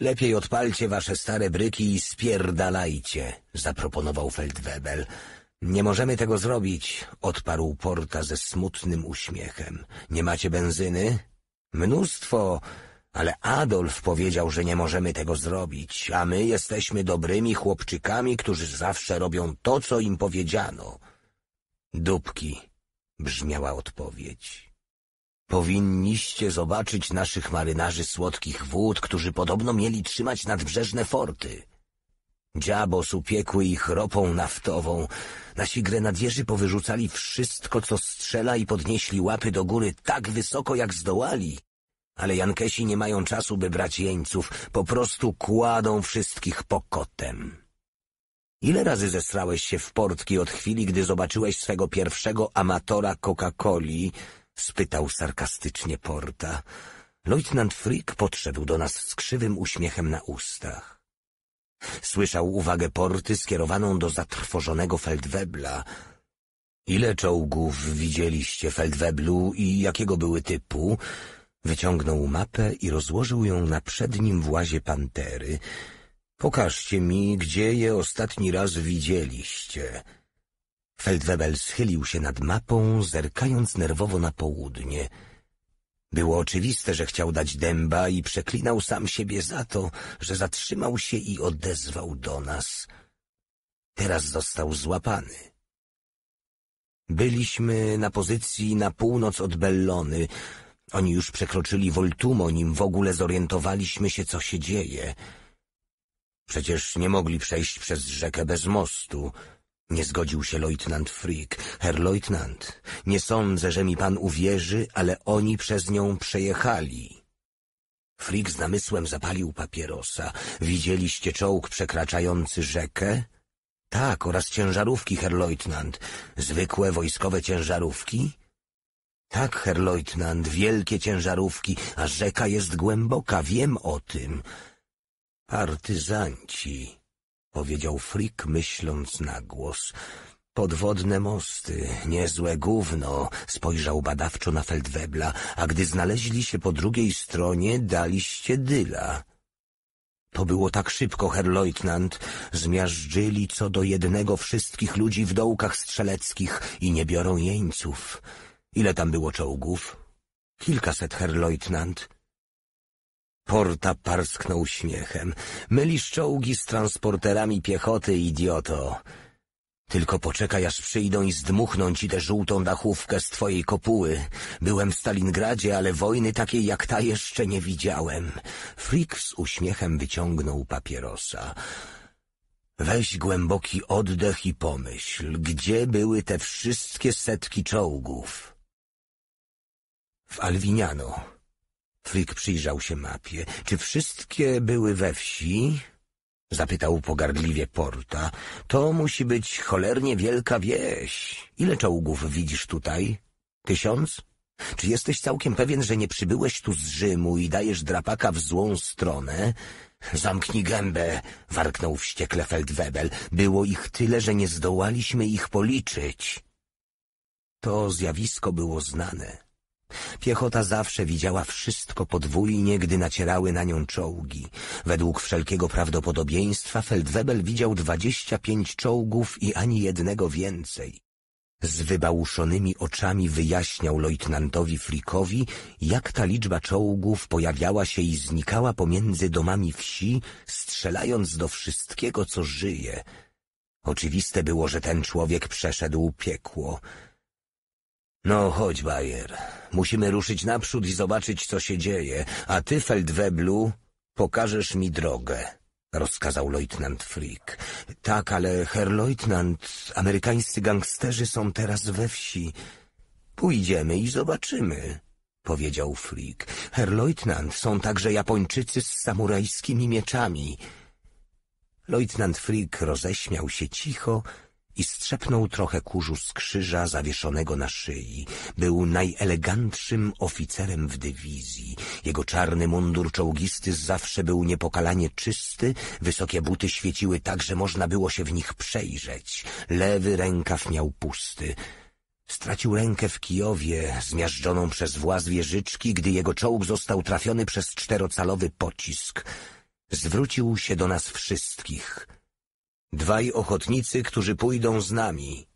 Lepiej odpalcie wasze stare bryki i spierdalajcie, zaproponował Feldwebel. Nie możemy tego zrobić, odparł Porta ze smutnym uśmiechem. Nie macie benzyny? Mnóstwo, ale Adolf powiedział, że nie możemy tego zrobić, a my jesteśmy dobrymi chłopczykami, którzy zawsze robią to, co im powiedziano. Dupki, brzmiała odpowiedź. Powinniście zobaczyć naszych marynarzy słodkich wód, którzy podobno mieli trzymać nadbrzeżne forty. Dziabos upiekły ich ropą naftową. Nasi grenadierzy powyrzucali wszystko, co strzela i podnieśli łapy do góry tak wysoko, jak zdołali. Ale Jankesi nie mają czasu, by brać jeńców. Po prostu kładą wszystkich pokotem. Ile razy zesrałeś się w portki od chwili, gdy zobaczyłeś swego pierwszego amatora Coca-Coli, spytał sarkastycznie Porta. Leutnant Frick podszedł do nas z krzywym uśmiechem na ustach. Słyszał uwagę Porty skierowaną do zatrwożonego Feldwebla. Ile czołgów widzieliście Feldweblu i jakiego były typu? Wyciągnął mapę i rozłożył ją na przednim włazie pantery. Pokażcie mi, gdzie je ostatni raz widzieliście. Feldwebel schylił się nad mapą, zerkając nerwowo na południe. Było oczywiste, że chciał dać dęba i przeklinał sam siebie za to, że zatrzymał się i odezwał do nas. Teraz został złapany. Byliśmy na pozycji na północ od Bellony. Oni już przekroczyli Voltumo, nim w ogóle zorientowaliśmy się, co się dzieje. Przecież nie mogli przejść przez rzekę bez mostu — nie zgodził się lojtnant Frick. Herr lojtnant, nie sądzę, że mi pan uwierzy, ale oni przez nią przejechali. Frick z namysłem zapalił papierosa. Widzieliście czołg przekraczający rzekę? Tak, oraz ciężarówki, herr lojtnant. Zwykłe wojskowe ciężarówki? Tak, herr lojtnant, wielkie ciężarówki, a rzeka jest głęboka, wiem o tym. Partyzanci powiedział Frick, myśląc na głos. Podwodne mosty, niezłe gówno, spojrzał badawczo na Feldwebla, a gdy znaleźli się po drugiej stronie, daliście dyla. To było tak szybko, herr Leutnant. Zmiażdżyli co do jednego wszystkich ludzi w dołkach strzeleckich i nie biorą jeńców. Ile tam było czołgów? Kilkaset, herr Leutnant. Porta parsknął śmiechem. Mylisz czołgi z transporterami piechoty, idioto. Tylko poczekaj, aż przyjdą i zdmuchną ci tę żółtą dachówkę z twojej kopuły. Byłem w Stalingradzie, ale wojny takiej jak ta jeszcze nie widziałem. Frik z uśmiechem wyciągnął papierosa. Weź głęboki oddech i pomyśl, gdzie były te wszystkie setki czołgów? W Alwiniano Flik przyjrzał się mapie. Czy wszystkie były we wsi? Zapytał pogardliwie Porta. To musi być cholernie wielka wieś. Ile czołgów widzisz tutaj? Tysiąc? Czy jesteś całkiem pewien, że nie przybyłeś tu z Rzymu i dajesz drapaka w złą stronę? Zamknij gębę, warknął wściekle Feldwebel. Było ich tyle, że nie zdołaliśmy ich policzyć. To zjawisko było znane. Piechota zawsze widziała wszystko podwójnie, gdy nacierały na nią czołgi. Według wszelkiego prawdopodobieństwa Feldwebel widział dwadzieścia pięć czołgów i ani jednego więcej. Z wybałuszonymi oczami wyjaśniał lejtnantowi Flikowi, jak ta liczba czołgów pojawiała się i znikała pomiędzy domami wsi, strzelając do wszystkiego, co żyje. Oczywiste było, że ten człowiek przeszedł piekło. No chodź, Bayer. Musimy ruszyć naprzód i zobaczyć, co się dzieje, a ty, Feldweblu, pokażesz mi drogę, rozkazał lejtnant Frick. Tak, ale herr lejtnant, amerykańscy gangsterzy są teraz we wsi. Pójdziemy i zobaczymy, powiedział Frick. Herr lejtnant, są także Japończycy z samurajskimi mieczami. Lejtnant Frick roześmiał się cicho i strzepnął trochę kurzu z krzyża zawieszonego na szyi. Był najelegantszym oficerem w dywizji. Jego czarny mundur czołgisty zawsze był niepokalanie czysty, wysokie buty świeciły tak, że można było się w nich przejrzeć. Lewy rękaw miał pusty. Stracił rękę w Kijowie, zmiażdżoną przez właz wieżyczki, gdy jego czołg został trafiony przez czterocalowy pocisk. Zwrócił się do nas wszystkich – dwaj ochotnicy, którzy pójdą z nami.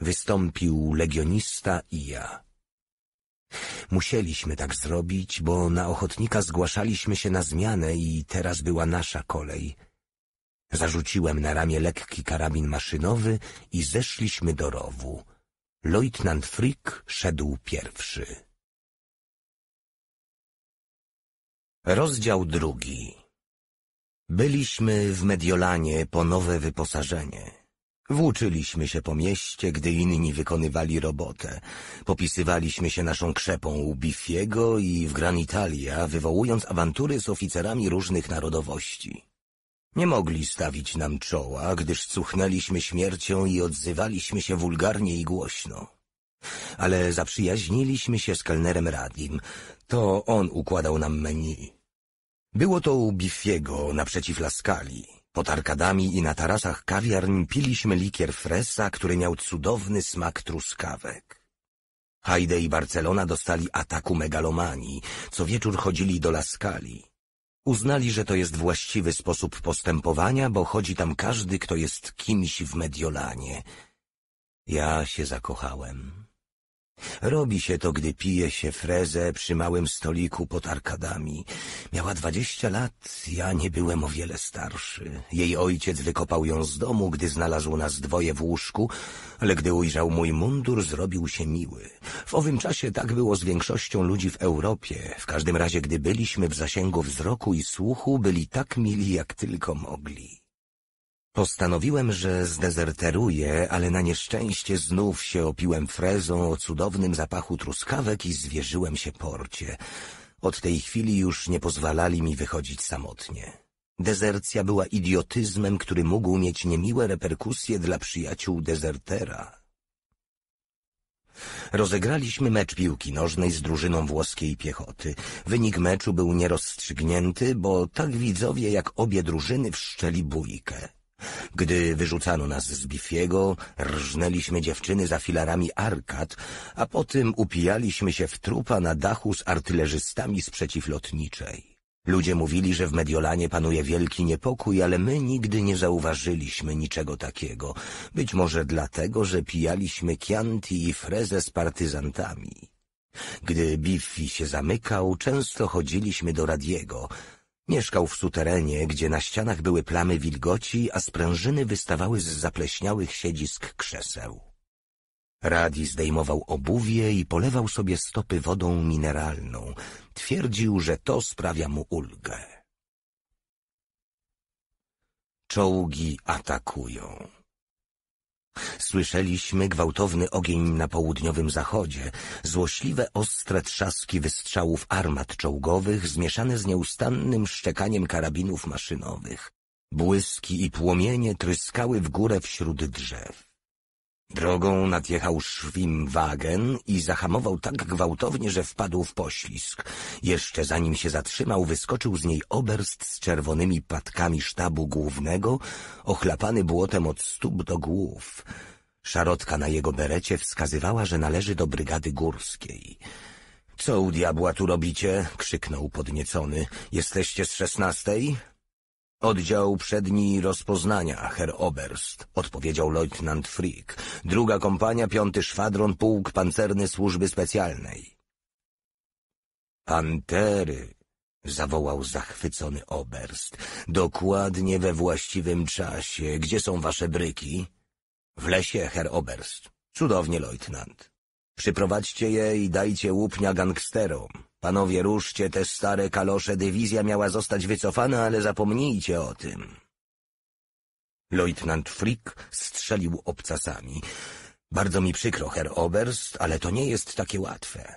Wystąpił legionista i ja. Musieliśmy tak zrobić, bo na ochotnika zgłaszaliśmy się na zmianę i teraz była nasza kolej. Zarzuciłem na ramię lekki karabin maszynowy i zeszliśmy do rowu. Leutnant Frick szedł pierwszy. Rozdział drugi Byliśmy w Mediolanie po nowe wyposażenie. Włóczyliśmy się po mieście, gdy inni wykonywali robotę. Popisywaliśmy się naszą krzepą u Biffiego i w Gran Italia, wywołując awantury z oficerami różnych narodowości. Nie mogli stawić nam czoła, gdyż cuchnęliśmy śmiercią i odzywaliśmy się wulgarnie i głośno. Ale zaprzyjaźniliśmy się z kelnerem Radim. To on układał nam menu. Było to u Biffiego naprzeciw Laskali. Pod arkadami i na tarasach kawiarni piliśmy likier Fresa, który miał cudowny smak truskawek. Hajde i Barcelona dostali ataku megalomanii, co wieczór chodzili do Laskali. Uznali, że to jest właściwy sposób postępowania, bo chodzi tam każdy, kto jest kimś w Mediolanie. Ja się zakochałem. Robi się to, gdy pije się frezę przy małym stoliku pod arkadami. Miała dwadzieścia lat, ja nie byłem o wiele starszy. Jej ojciec wykopał ją z domu, gdy znalazł nas dwoje w łóżku, ale gdy ujrzał mój mundur, zrobił się miły. W owym czasie tak było z większością ludzi w Europie. W każdym razie, gdy byliśmy w zasięgu wzroku i słuchu, byli tak mili, jak tylko mogli. Postanowiłem, że zdezerteruję, ale na nieszczęście znów się opiłem frezą o cudownym zapachu truskawek i zwierzyłem się porcie. Od tej chwili już nie pozwalali mi wychodzić samotnie. Dezercja była idiotyzmem, który mógł mieć niemiłe reperkusje dla przyjaciół dezertera. Rozegraliśmy mecz piłki nożnej z drużyną włoskiej piechoty. Wynik meczu był nierozstrzygnięty, bo tak widzowie jak obie drużyny wszczeli bójkę. Gdy wyrzucano nas z Bifiego, rżnęliśmy dziewczyny za filarami arkad, a potem upijaliśmy się w trupa na dachu z artylerzystami z przeciwlotniczej. Ludzie mówili, że w Mediolanie panuje wielki niepokój, ale my nigdy nie zauważyliśmy niczego takiego. Być może dlatego, że pijaliśmy Chianti i Frezę z partyzantami. Gdy Biffi się zamykał, często chodziliśmy do Radiego – Mieszkał w suterenie, gdzie na ścianach były plamy wilgoci, a sprężyny wystawały z zapleśniałych siedzisk krzeseł. Radi zdejmował obuwie i polewał sobie stopy wodą mineralną. Twierdził, że to sprawia mu ulgę. Czołgi atakują. Słyszeliśmy gwałtowny ogień na południowym zachodzie, złośliwe ostre trzaski wystrzałów armat czołgowych zmieszane z nieustannym szczekaniem karabinów maszynowych. Błyski i płomienie tryskały w górę wśród drzew. Drogą nadjechał szwim wagen i zahamował tak gwałtownie, że wpadł w poślizg. Jeszcze zanim się zatrzymał, wyskoczył z niej oberst z czerwonymi patkami sztabu głównego, ochlapany błotem od stóp do głów. Szarotka na jego berecie wskazywała, że należy do brygady górskiej. — Co u diabła tu robicie? — krzyknął podniecony. — Jesteście z szesnastej? Oddział przedni rozpoznania, Herr Oberst, odpowiedział leutnant Frick. Druga kompania, piąty szwadron, pułk pancerny służby specjalnej. Pantery, zawołał zachwycony Oberst. Dokładnie we właściwym czasie. Gdzie są wasze bryki? W lesie, Herr Oberst. Cudownie, leutnant. Przyprowadźcie je i dajcie łupnia gangsterom. Panowie, ruszcie te stare kalosze, dywizja miała zostać wycofana, ale zapomnijcie o tym. Leutnant Frick strzelił obcasami. Bardzo mi przykro, Herr Oberst, ale to nie jest takie łatwe.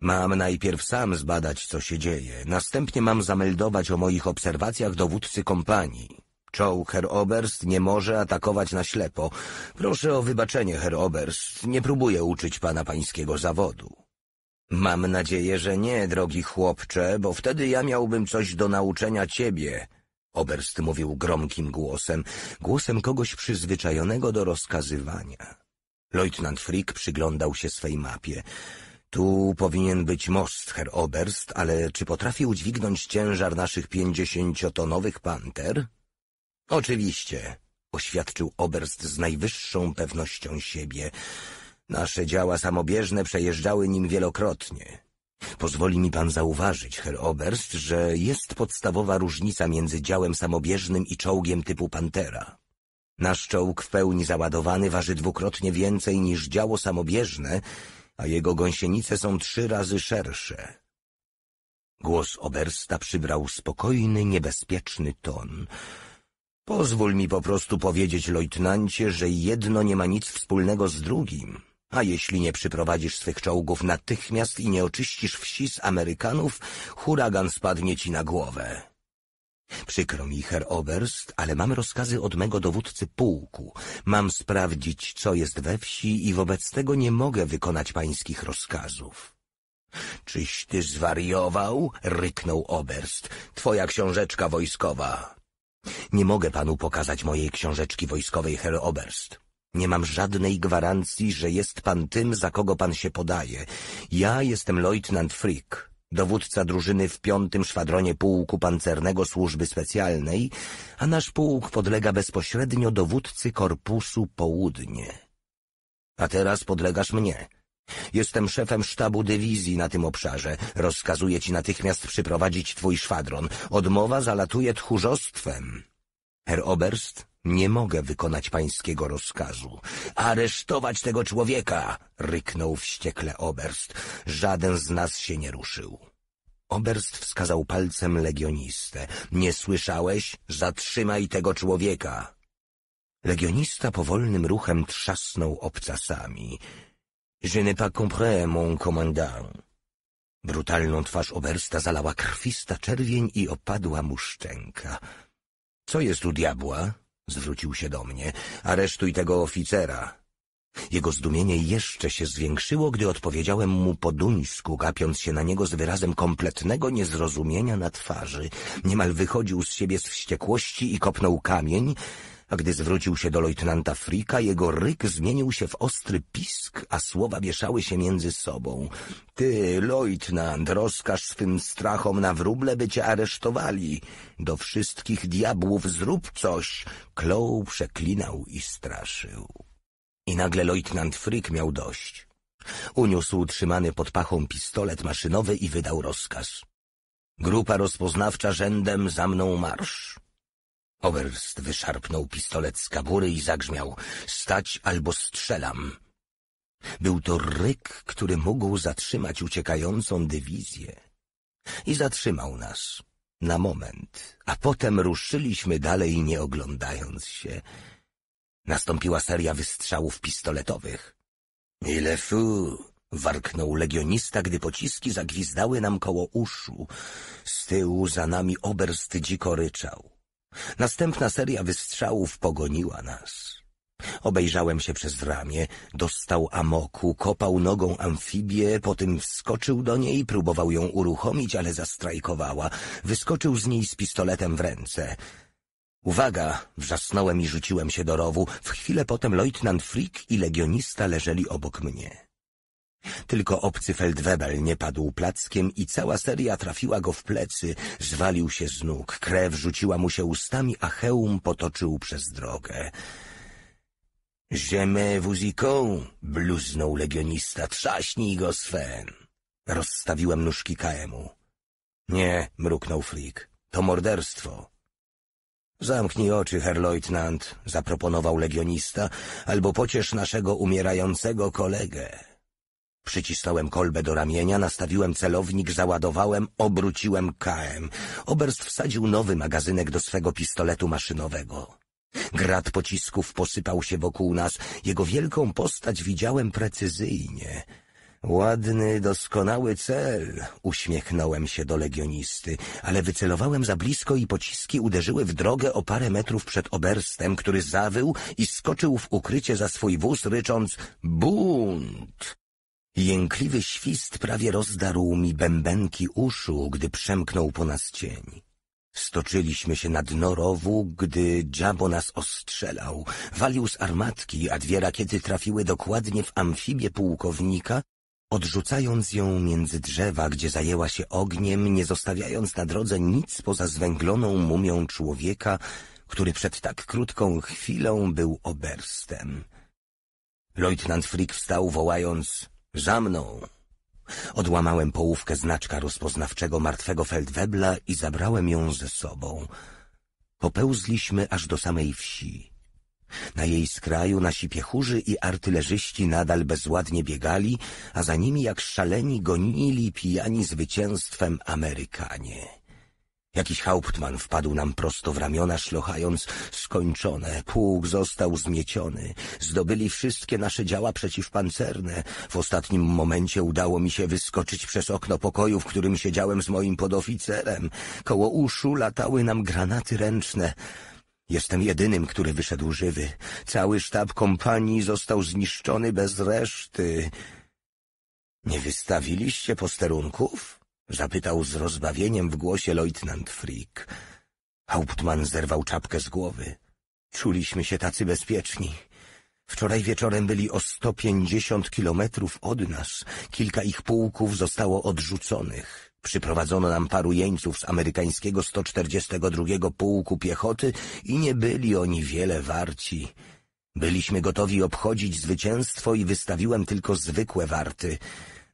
Mam najpierw sam zbadać, co się dzieje, następnie mam zameldować o moich obserwacjach dowódcy kompanii. Czołg Herr Oberst nie może atakować na ślepo. Proszę o wybaczenie, Herr Oberst, nie próbuję uczyć pana pańskiego zawodu. Mam nadzieję, że nie, drogi chłopcze, bo wtedy ja miałbym coś do nauczenia ciebie. Oberst mówił gromkim głosem, głosem kogoś przyzwyczajonego do rozkazywania. Leutnant Frick przyglądał się swej mapie. Tu powinien być most, Herr Oberst, ale czy potrafi udźwignąć ciężar naszych pięćdziesięciotonowych panter? Oczywiście, oświadczył Oberst z najwyższą pewnością siebie. Nasze działa samobieżne przejeżdżały nim wielokrotnie. Pozwoli mi pan zauważyć, Herr Oberst, że jest podstawowa różnica między działem samobieżnym i czołgiem typu Pantera. Nasz czołg w pełni załadowany waży dwukrotnie więcej niż działo samobieżne, a jego gąsienice są trzy razy szersze. Głos Obersta przybrał spokojny, niebezpieczny ton. Pozwól mi po prostu powiedzieć, lojtnancie, że jedno nie ma nic wspólnego z drugim. A jeśli nie przyprowadzisz swych czołgów natychmiast i nie oczyścisz wsi z Amerykanów, huragan spadnie ci na głowę. Przykro mi, Herr Oberst, ale mam rozkazy od mego dowódcy pułku. Mam sprawdzić, co jest we wsi i wobec tego nie mogę wykonać pańskich rozkazów. Czyś ty zwariował? ryknął Oberst. Twoja książeczka wojskowa. Nie mogę panu pokazać mojej książeczki wojskowej, Herr Oberst. Nie mam żadnej gwarancji, że jest pan tym, za kogo pan się podaje. Ja jestem lejtnant Frick, dowódca drużyny w piątym szwadronie pułku pancernego służby specjalnej, a nasz pułk podlega bezpośrednio dowódcy korpusu południe. A teraz podlegasz mnie. Jestem szefem sztabu dywizji na tym obszarze. Rozkazuję ci natychmiast przyprowadzić twój szwadron. Odmowa zalatuje tchórzostwem. Herr Oberst, nie mogę wykonać pańskiego rozkazu. Aresztować tego człowieka! ryknął wściekle Oberst. Żaden z nas się nie ruszył. Oberst wskazał palcem legionistę. Nie słyszałeś? Zatrzymaj tego człowieka! Legionista powolnym ruchem trzasnął obcasami. Je ne pas comprends, mon commandant. Brutalną twarz Obersta zalała krwista czerwień i opadła mu szczęka. Co jest u diabła? Zwrócił się do mnie. Aresztuj tego oficera. Jego zdumienie jeszcze się zwiększyło, gdy odpowiedziałem mu po duńsku, gapiąc się na niego z wyrazem kompletnego niezrozumienia na twarzy. Niemal wychodził z siebie z wściekłości i kopnął kamień, a gdy zwrócił się do lejtnanta Frika, jego ryk zmienił się w ostry pisk, a słowa wieszały się między sobą. Ty, lejtnant, rozkaż swym strachom na wróble, by cię aresztowali. Do wszystkich diabłów zrób coś. Kloł przeklinał i straszył. I nagle lejtnant Frick miał dość. Uniósł trzymany pod pachą pistolet maszynowy i wydał rozkaz. Grupa rozpoznawcza rzędem za mną marsz. Oberst wyszarpnął pistolet z kabury i zagrzmiał — stać albo strzelam! Był to ryk, który mógł zatrzymać uciekającą dywizję. I zatrzymał nas na moment, a potem ruszyliśmy dalej, nie oglądając się. Nastąpiła seria wystrzałów pistoletowych. Ile fu! warknął legionista, gdy pociski zagwizdały nam koło uszu. Z tyłu za nami oberst dziko ryczał. Następna seria wystrzałów pogoniła nas. Obejrzałem się przez ramię, dostał amoku, kopał nogą amfibię, potem wskoczył do niej, próbował ją uruchomić, ale zastrajkowała. Wyskoczył z niej z pistoletem w ręce. Uwaga! Wrzasnąłem i rzuciłem się do rowu. W chwilę potem lejtnant Frick i legionista leżeli obok mnie. Tylko obcy feldwebel nie padł plackiem i cała seria trafiła go w plecy, zwalił się z nóg, krew rzuciła mu się ustami, a hełm potoczył przez drogę. Ziemę wuziką, bluznął legionista, trzaśnij go, Sven. Rozstawiłem nóżki Kaemu. Nie, mruknął Flick. to morderstwo. Zamknij oczy, herr Leutnant, zaproponował legionista, albo pociesz naszego umierającego kolegę. Przycisnąłem kolbę do ramienia, nastawiłem celownik, załadowałem, obróciłem KM. Oberst wsadził nowy magazynek do swego pistoletu maszynowego. Grad pocisków posypał się wokół nas. Jego wielką postać widziałem precyzyjnie. Ładny, doskonały cel, uśmiechnąłem się do legionisty, ale wycelowałem za blisko i pociski uderzyły w drogę o parę metrów przed oberstem, który zawył i skoczył w ukrycie za swój wóz, rycząc bunt. Jękliwy świst prawie rozdarł mi bębenki uszu, gdy przemknął po nas cień. Stoczyliśmy się na dno rowu, gdy dziabo nas ostrzelał. Walił z armatki, a dwie rakiety trafiły dokładnie w amfibię pułkownika, odrzucając ją między drzewa, gdzie zajęła się ogniem, nie zostawiając na drodze nic poza zwęgloną mumią człowieka, który przed tak krótką chwilą był oberstem. Leutnant Frick wstał, wołając za mną! Odłamałem połówkę znaczka rozpoznawczego martwego Feldwebla i zabrałem ją ze sobą. Popełzliśmy aż do samej wsi. Na jej skraju nasi piechurzy i artylerzyści nadal bezładnie biegali, a za nimi jak szaleni gonili pijani zwycięstwem Amerykanie. Jakiś hauptman wpadł nam prosto w ramiona, szlochając skończone. Pług został zmieciony. Zdobyli wszystkie nasze działa przeciwpancerne. W ostatnim momencie udało mi się wyskoczyć przez okno pokoju, w którym siedziałem z moim podoficerem. Koło uszu latały nam granaty ręczne. Jestem jedynym, który wyszedł żywy. Cały sztab kompanii został zniszczony bez reszty. Nie wystawiliście posterunków? Zapytał z rozbawieniem w głosie lejtnant Frick. Hauptmann zerwał czapkę z głowy. Czuliśmy się tacy bezpieczni. Wczoraj wieczorem byli o 150 kilometrów od nas. Kilka ich pułków zostało odrzuconych. Przyprowadzono nam paru jeńców z amerykańskiego 142 pułku piechoty i nie byli oni wiele warci. Byliśmy gotowi obchodzić zwycięstwo i wystawiłem tylko zwykłe warty.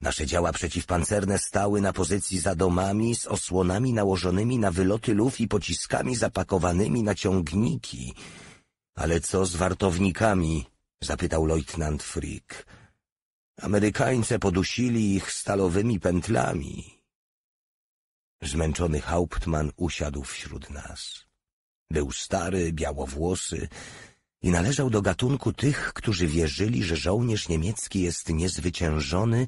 Nasze działa przeciwpancerne stały na pozycji za domami z osłonami nałożonymi na wyloty luf i pociskami zapakowanymi na ciągniki. Ale co z wartownikami? zapytał lejtnant Frick. Amerykańce podusili ich stalowymi pętlami. Zmęczony Hauptmann usiadł wśród nas. Był stary, białowłosy i należał do gatunku tych, którzy wierzyli, że żołnierz niemiecki jest niezwyciężony,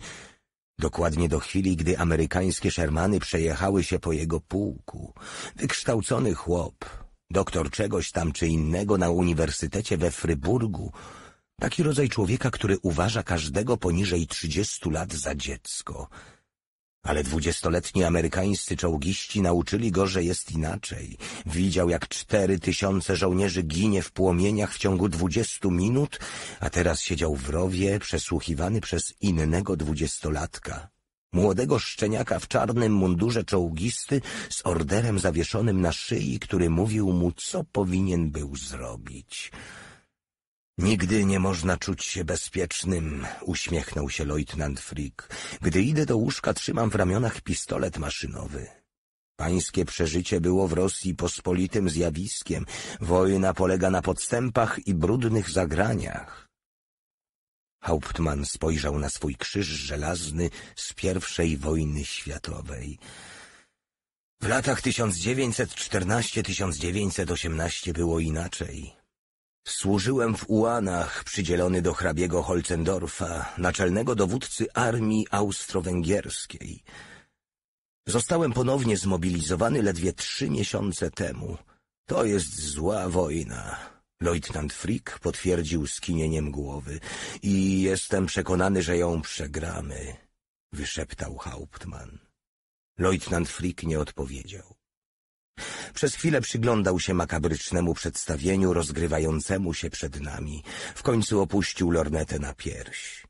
Dokładnie do chwili, gdy amerykańskie Shermany przejechały się po jego pułku. Wykształcony chłop, doktor czegoś tam czy innego na uniwersytecie we Fryburgu, taki rodzaj człowieka, który uważa każdego poniżej trzydziestu lat za dziecko – ale dwudziestoletni amerykańscy czołgiści nauczyli go, że jest inaczej. Widział, jak cztery tysiące żołnierzy ginie w płomieniach w ciągu dwudziestu minut, a teraz siedział w rowie, przesłuchiwany przez innego dwudziestolatka. Młodego szczeniaka w czarnym mundurze czołgisty z orderem zawieszonym na szyi, który mówił mu, co powinien był zrobić. Nigdy nie można czuć się bezpiecznym, uśmiechnął się lejtnant Frick. Gdy idę do łóżka, trzymam w ramionach pistolet maszynowy. Pańskie przeżycie było w Rosji pospolitym zjawiskiem. Wojna polega na podstępach i brudnych zagraniach. Hauptmann spojrzał na swój krzyż żelazny z pierwszej wojny światowej. W latach 1914-1918 było inaczej. Służyłem w Ułanach, przydzielony do hrabiego Holzendorfa, naczelnego dowódcy armii austro-węgierskiej. Zostałem ponownie zmobilizowany ledwie trzy miesiące temu. To jest zła wojna. Leutnant Frick potwierdził skinieniem głowy i jestem przekonany, że ją przegramy, wyszeptał Hauptmann. Leutnant Frick nie odpowiedział. Przez chwilę przyglądał się makabrycznemu przedstawieniu rozgrywającemu się przed nami. W końcu opuścił lornetę na pierś.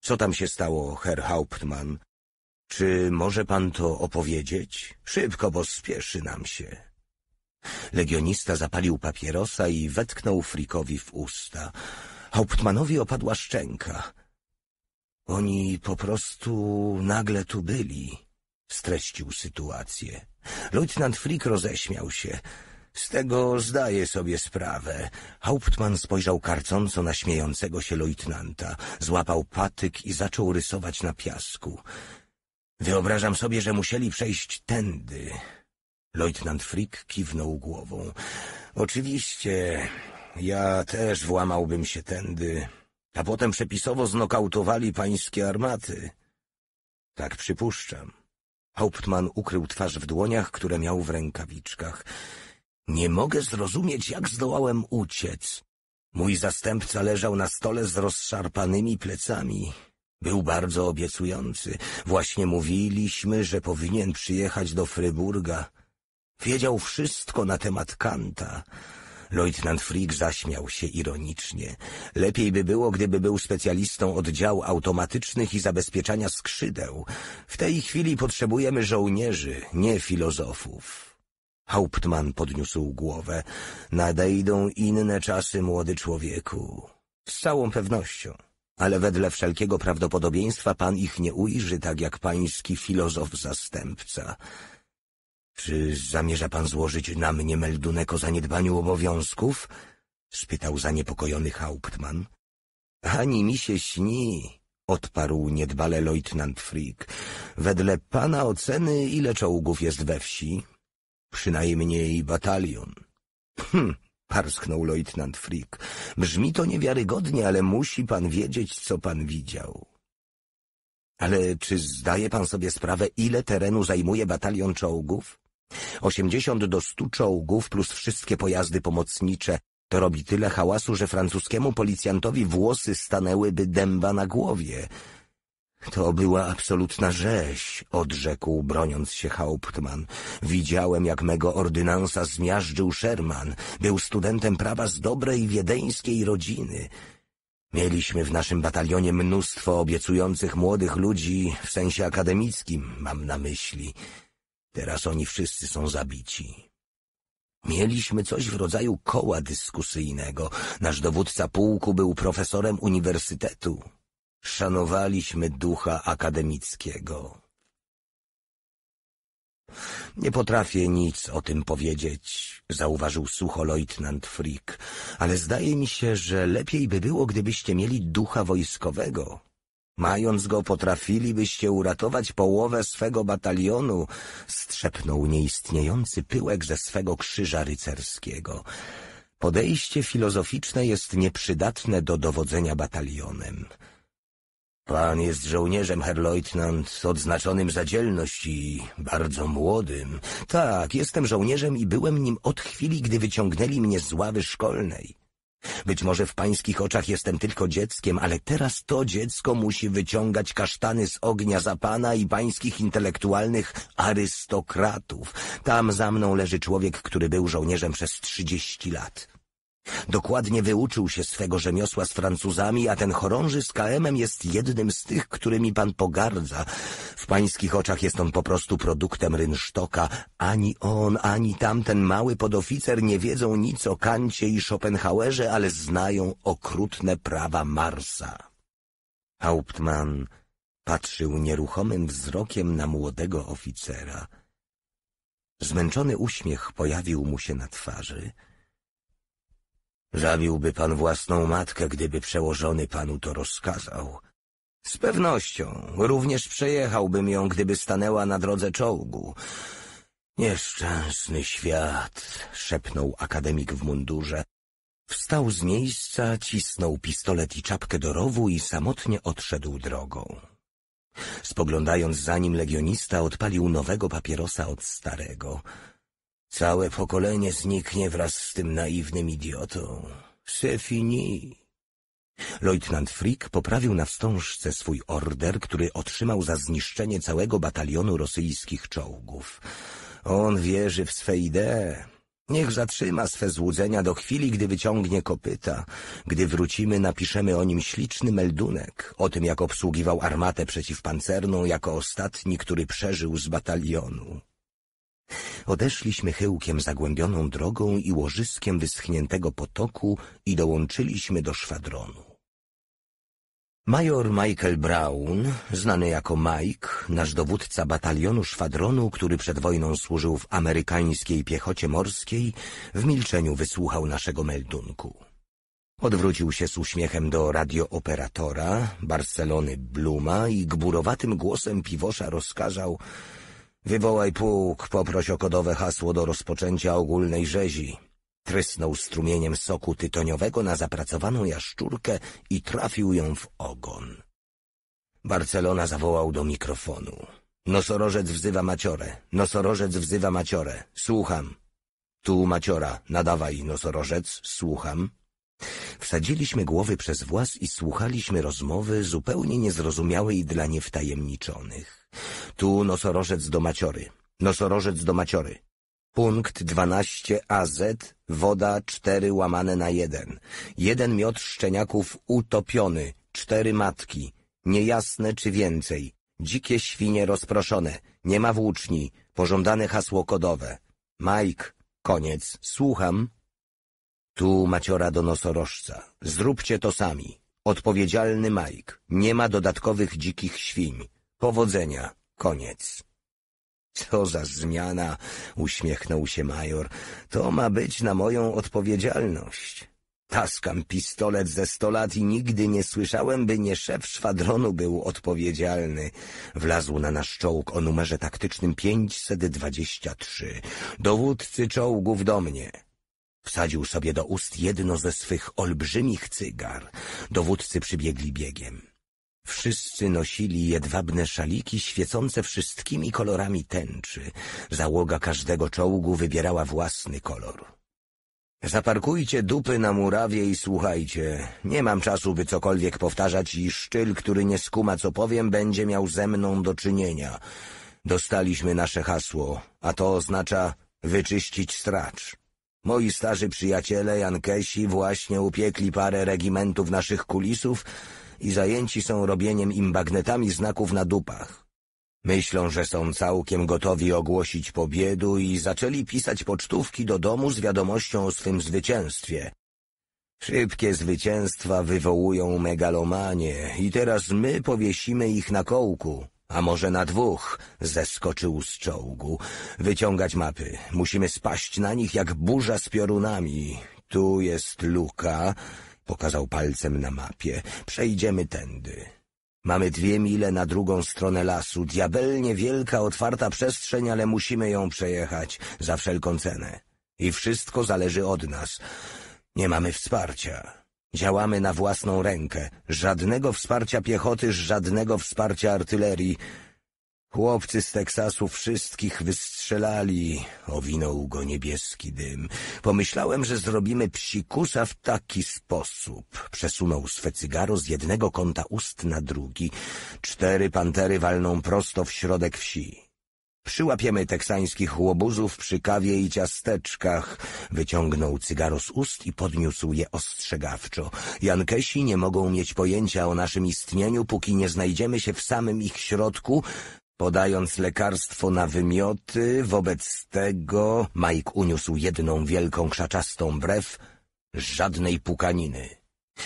Co tam się stało, Herr Hauptmann? Czy może pan to opowiedzieć? Szybko, bo spieszy nam się. Legionista zapalił papierosa i wetknął Frikowi w usta. Hauptmanowi opadła szczęka. Oni po prostu nagle tu byli. Streścił sytuację. Leutnant Flick roześmiał się. Z tego zdaję sobie sprawę. Hauptmann spojrzał karcąco na śmiejącego się leutnanta, złapał patyk i zaczął rysować na piasku. Wyobrażam sobie, że musieli przejść tędy. Leutnant Frick kiwnął głową. Oczywiście, ja też włamałbym się tędy, a potem przepisowo znokautowali pańskie armaty. Tak przypuszczam. Hauptmann ukrył twarz w dłoniach, które miał w rękawiczkach. Nie mogę zrozumieć, jak zdołałem uciec. Mój zastępca leżał na stole z rozszarpanymi plecami. Był bardzo obiecujący. Właśnie mówiliśmy, że powinien przyjechać do Fryburga. Wiedział wszystko na temat Kanta. Leutnant Frick zaśmiał się ironicznie. Lepiej by było, gdyby był specjalistą oddziału automatycznych i zabezpieczania skrzydeł. W tej chwili potrzebujemy żołnierzy, nie filozofów. Hauptmann podniósł głowę. Nadejdą inne czasy, młody człowieku. Z całą pewnością. Ale wedle wszelkiego prawdopodobieństwa pan ich nie ujrzy tak jak pański filozof zastępca. Czy zamierza pan złożyć na mnie meldunek o zaniedbaniu obowiązków? spytał zaniepokojony Hauptmann. Ani mi się śni, odparł niedbale leutnant Frick. Wedle pana oceny ile czołgów jest we wsi? Przynajmniej batalion. Hm, parsknął leutnant Frick. Brzmi to niewiarygodnie, ale musi pan wiedzieć, co pan widział. Ale czy zdaje pan sobie sprawę, ile terenu zajmuje batalion czołgów? 80 do 100 czołgów plus wszystkie pojazdy pomocnicze. To robi tyle hałasu, że francuskiemu policjantowi włosy stanęłyby dęba na głowie. To była absolutna rzeź, odrzekł, broniąc się Hauptmann. Widziałem, jak mego ordynansa zmiażdżył Sherman. Był studentem prawa z dobrej wiedeńskiej rodziny. Mieliśmy w naszym batalionie mnóstwo obiecujących młodych ludzi w sensie akademickim, mam na myśli. Teraz oni wszyscy są zabici. Mieliśmy coś w rodzaju koła dyskusyjnego. Nasz dowódca pułku był profesorem uniwersytetu. Szanowaliśmy ducha akademickiego. Nie potrafię nic o tym powiedzieć, zauważył sucho lejtnant Frick, ale zdaje mi się, że lepiej by było, gdybyście mieli ducha wojskowego, Mając go, potrafilibyście uratować połowę swego batalionu, strzepnął nieistniejący pyłek ze swego krzyża rycerskiego. Podejście filozoficzne jest nieprzydatne do dowodzenia batalionem. Pan jest żołnierzem, herr Leutnant, odznaczonym za dzielność i bardzo młodym. Tak, jestem żołnierzem i byłem nim od chwili, gdy wyciągnęli mnie z ławy szkolnej. Być może w pańskich oczach jestem tylko dzieckiem, ale teraz to dziecko musi wyciągać kasztany z ognia za pana i pańskich intelektualnych arystokratów. Tam za mną leży człowiek, który był żołnierzem przez trzydzieści lat. Dokładnie wyuczył się swego rzemiosła z Francuzami, a ten chorąży z KM-em jest jednym z tych, którymi pan pogardza. W pańskich oczach jest on po prostu produktem rynsztoka. Ani on, ani tamten mały podoficer nie wiedzą nic o Kancie i Schopenhauerze, ale znają okrutne prawa Marsa. Hauptmann patrzył nieruchomym wzrokiem na młodego oficera. Zmęczony uśmiech pojawił mu się na twarzy – Zabiłby pan własną matkę, gdyby przełożony panu to rozkazał. Z pewnością. Również przejechałbym ją, gdyby stanęła na drodze czołgu. Nieszczęsny świat, szepnął akademik w mundurze. Wstał z miejsca, cisnął pistolet i czapkę do rowu i samotnie odszedł drogą. Spoglądając za nim legionista odpalił nowego papierosa od starego. Całe pokolenie zniknie wraz z tym naiwnym idiotą. C'est fini. Frick poprawił na wstążce swój order, który otrzymał za zniszczenie całego batalionu rosyjskich czołgów. On wierzy w swe idee. Niech zatrzyma swe złudzenia do chwili, gdy wyciągnie kopyta. Gdy wrócimy, napiszemy o nim śliczny meldunek, o tym, jak obsługiwał armatę przeciwpancerną jako ostatni, który przeżył z batalionu. Odeszliśmy chyłkiem zagłębioną drogą i łożyskiem wyschniętego potoku i dołączyliśmy do szwadronu. Major Michael Brown, znany jako Mike, nasz dowódca batalionu szwadronu, który przed wojną służył w amerykańskiej piechocie morskiej, w milczeniu wysłuchał naszego meldunku. Odwrócił się z uśmiechem do radiooperatora, Barcelony Bluma i gburowatym głosem piwosza rozkazał Wywołaj pułk, poproś o kodowe hasło do rozpoczęcia ogólnej rzezi. Trysnął strumieniem soku tytoniowego na zapracowaną jaszczurkę i trafił ją w ogon. Barcelona zawołał do mikrofonu. Nosorożec wzywa maciorę, nosorożec wzywa maciorę, słucham. Tu maciora, nadawaj nosorożec, słucham. Wsadziliśmy głowy przez włas i słuchaliśmy rozmowy zupełnie niezrozumiałej dla niewtajemniczonych. Tu nosorożec do maciory. Nosorożec do maciory. Punkt 12 AZ, woda 4 łamane na 1. Jeden miot szczeniaków utopiony, cztery matki, niejasne czy więcej, dzikie świnie rozproszone, nie ma włóczni, pożądane hasło kodowe. Mike, koniec, słucham. Tu maciora do nosorożca. Zróbcie to sami. Odpowiedzialny Mike. Nie ma dodatkowych dzikich świń. Powodzenia, koniec. Co za zmiana, uśmiechnął się major. To ma być na moją odpowiedzialność. Taskam pistolet ze sto lat i nigdy nie słyszałem, by nie szef szwadronu był odpowiedzialny. Wlazł na nasz czołg o numerze taktycznym 523. Dowódcy czołgów do mnie. Wsadził sobie do ust jedno ze swych olbrzymich cygar. Dowódcy przybiegli biegiem. Wszyscy nosili jedwabne szaliki świecące wszystkimi kolorami tęczy. Załoga każdego czołgu wybierała własny kolor. Zaparkujcie dupy na murawie i słuchajcie. Nie mam czasu, by cokolwiek powtarzać i szczyl, który nie skuma, co powiem, będzie miał ze mną do czynienia. Dostaliśmy nasze hasło, a to oznacza wyczyścić stracz. Moi starzy przyjaciele Jankesi właśnie upiekli parę regimentów naszych kulisów, i zajęci są robieniem im bagnetami znaków na dupach. Myślą, że są całkiem gotowi ogłosić pobiedu i zaczęli pisać pocztówki do domu z wiadomością o swym zwycięstwie. Szybkie zwycięstwa wywołują megalomanie i teraz my powiesimy ich na kołku, a może na dwóch, zeskoczył z czołgu. Wyciągać mapy, musimy spaść na nich jak burza z piorunami. Tu jest luka, Pokazał palcem na mapie. Przejdziemy tędy. Mamy dwie mile na drugą stronę lasu. Diabelnie wielka, otwarta przestrzeń, ale musimy ją przejechać. Za wszelką cenę. I wszystko zależy od nas. Nie mamy wsparcia. Działamy na własną rękę. Żadnego wsparcia piechoty, żadnego wsparcia artylerii. Chłopcy z Teksasu wszystkich wystrzelali, owinął go niebieski dym. Pomyślałem, że zrobimy psikusa w taki sposób. Przesunął swe cygaro z jednego kąta ust na drugi. Cztery pantery walną prosto w środek wsi. Przyłapiemy teksańskich łobuzów przy kawie i ciasteczkach. Wyciągnął cygaro z ust i podniósł je ostrzegawczo. Jankesi nie mogą mieć pojęcia o naszym istnieniu, póki nie znajdziemy się w samym ich środku, podając lekarstwo na wymioty, wobec tego Mike uniósł jedną wielką krzaczastą brew, żadnej pukaniny.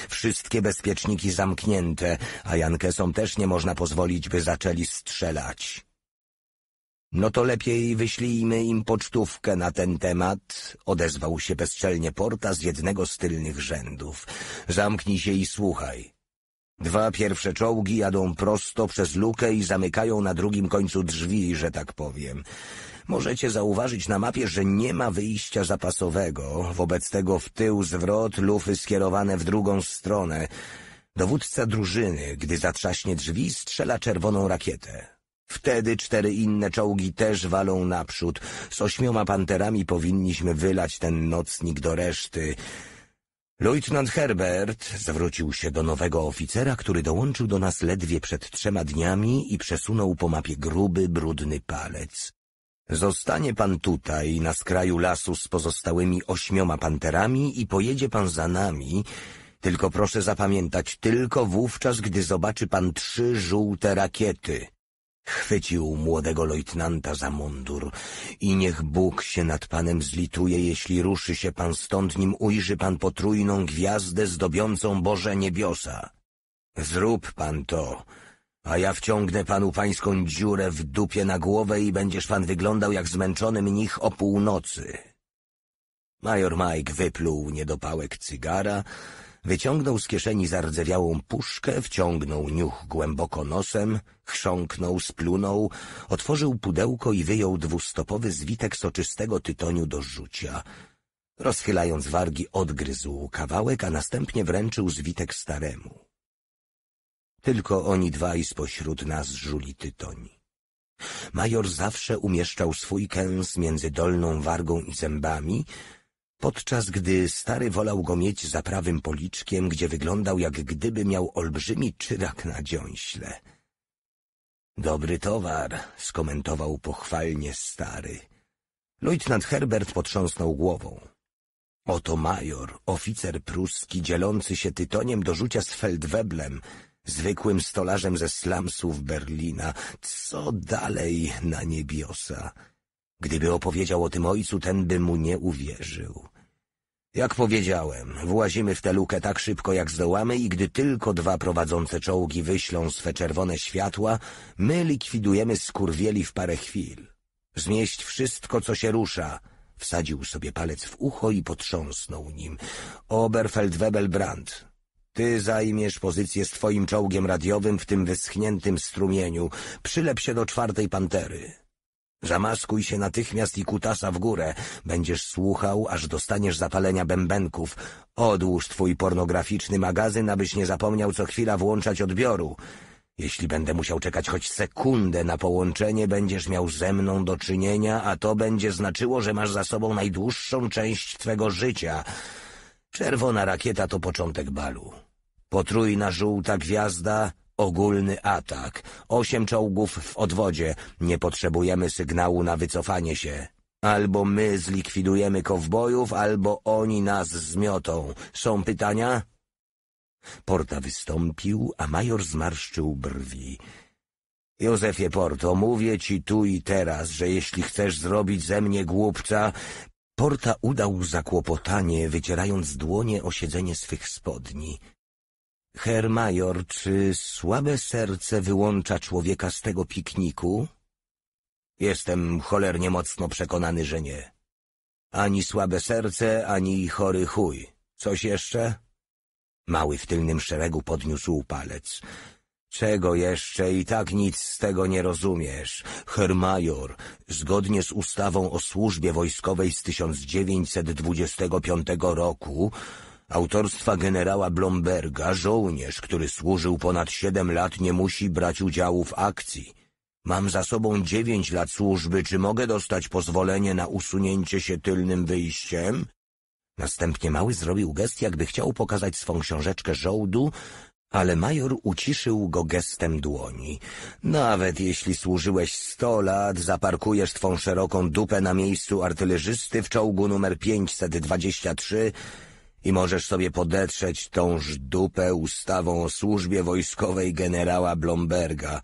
Wszystkie bezpieczniki zamknięte, a Jankesom też nie można pozwolić, by zaczęli strzelać. No to lepiej wyślijmy im pocztówkę na ten temat, odezwał się bezczelnie Porta z jednego z tylnych rzędów. Zamknij się i słuchaj. Dwa pierwsze czołgi jadą prosto przez lukę i zamykają na drugim końcu drzwi, że tak powiem. Możecie zauważyć na mapie, że nie ma wyjścia zapasowego, wobec tego w tył zwrot lufy skierowane w drugą stronę. Dowódca drużyny, gdy zatrzaśnie drzwi, strzela czerwoną rakietę. Wtedy cztery inne czołgi też walą naprzód. Z ośmioma panterami powinniśmy wylać ten nocnik do reszty. Leutnant Herbert zwrócił się do nowego oficera, który dołączył do nas ledwie przed trzema dniami i przesunął po mapie gruby, brudny palec. Zostanie pan tutaj, na skraju lasu z pozostałymi ośmioma panterami i pojedzie pan za nami, tylko proszę zapamiętać, tylko wówczas, gdy zobaczy pan trzy żółte rakiety. Chwycił młodego lejtnanta za mundur i niech Bóg się nad panem zlituje, jeśli ruszy się pan stąd, nim ujrzy pan potrójną gwiazdę zdobiącą Boże niebiosa. Zrób pan to, a ja wciągnę panu pańską dziurę w dupie na głowę i będziesz pan wyglądał jak zmęczony mnich o północy. Major Mike wypluł niedopałek cygara Wyciągnął z kieszeni zardzewiałą puszkę, wciągnął niuch głęboko nosem, chrząknął, splunął, otworzył pudełko i wyjął dwustopowy zwitek soczystego tytoniu do rzucia. Rozchylając wargi odgryzł kawałek, a następnie wręczył zwitek staremu. Tylko oni dwaj spośród nas żuli tytoń. Major zawsze umieszczał swój kęs między dolną wargą i zębami, podczas gdy stary wolał go mieć za prawym policzkiem, gdzie wyglądał jak gdyby miał olbrzymi czyrak na dziąśle. Dobry towar, skomentował pochwalnie stary. Leutnant Herbert potrząsnął głową. Oto major, oficer pruski, dzielący się tytoniem do rzucia z feldweblem, zwykłym stolarzem ze slamsów Berlina. Co dalej na niebiosa? Gdyby opowiedział o tym ojcu, ten by mu nie uwierzył. Jak powiedziałem, włazimy w tę lukę tak szybko, jak zdołamy i gdy tylko dwa prowadzące czołgi wyślą swe czerwone światła, my likwidujemy skurwieli w parę chwil. Zmieść wszystko, co się rusza. Wsadził sobie palec w ucho i potrząsnął nim. Oberfeldwebelbrand, ty zajmiesz pozycję z twoim czołgiem radiowym w tym wyschniętym strumieniu. Przylep się do czwartej pantery. Zamaskuj się natychmiast i kutasa w górę. Będziesz słuchał, aż dostaniesz zapalenia bębenków. Odłóż twój pornograficzny magazyn, abyś nie zapomniał co chwila włączać odbioru. Jeśli będę musiał czekać choć sekundę na połączenie, będziesz miał ze mną do czynienia, a to będzie znaczyło, że masz za sobą najdłuższą część twego życia. Czerwona rakieta to początek balu. Potrójna żółta gwiazda Ogólny atak. Osiem czołgów w odwodzie. Nie potrzebujemy sygnału na wycofanie się. Albo my zlikwidujemy kowbojów, albo oni nas zmiotą. Są pytania? Porta wystąpił, a major zmarszczył brwi. Józefie Porto, mówię ci tu i teraz, że jeśli chcesz zrobić ze mnie głupca... Porta udał zakłopotanie, wycierając dłonie o siedzenie swych spodni. Hermajor, czy słabe serce wyłącza człowieka z tego pikniku? Jestem cholernie mocno przekonany, że nie. Ani słabe serce, ani chory chuj. Coś jeszcze? Mały w tylnym szeregu podniósł palec. Czego jeszcze i tak nic z tego nie rozumiesz? Hermajor, zgodnie z ustawą o służbie wojskowej z 1925 roku, autorstwa generała Blomberga, żołnierz, który służył ponad siedem lat, nie musi brać udziału w akcji. Mam za sobą dziewięć lat służby, czy mogę dostać pozwolenie na usunięcie się tylnym wyjściem? Następnie mały zrobił gest, jakby chciał pokazać swą książeczkę żołdu, ale major uciszył go gestem dłoni. Nawet jeśli służyłeś sto lat, zaparkujesz twą szeroką dupę na miejscu artylerzysty w czołgu numer 523 i możesz sobie podetrzeć tąż dupę ustawą o służbie wojskowej generała Blomberga.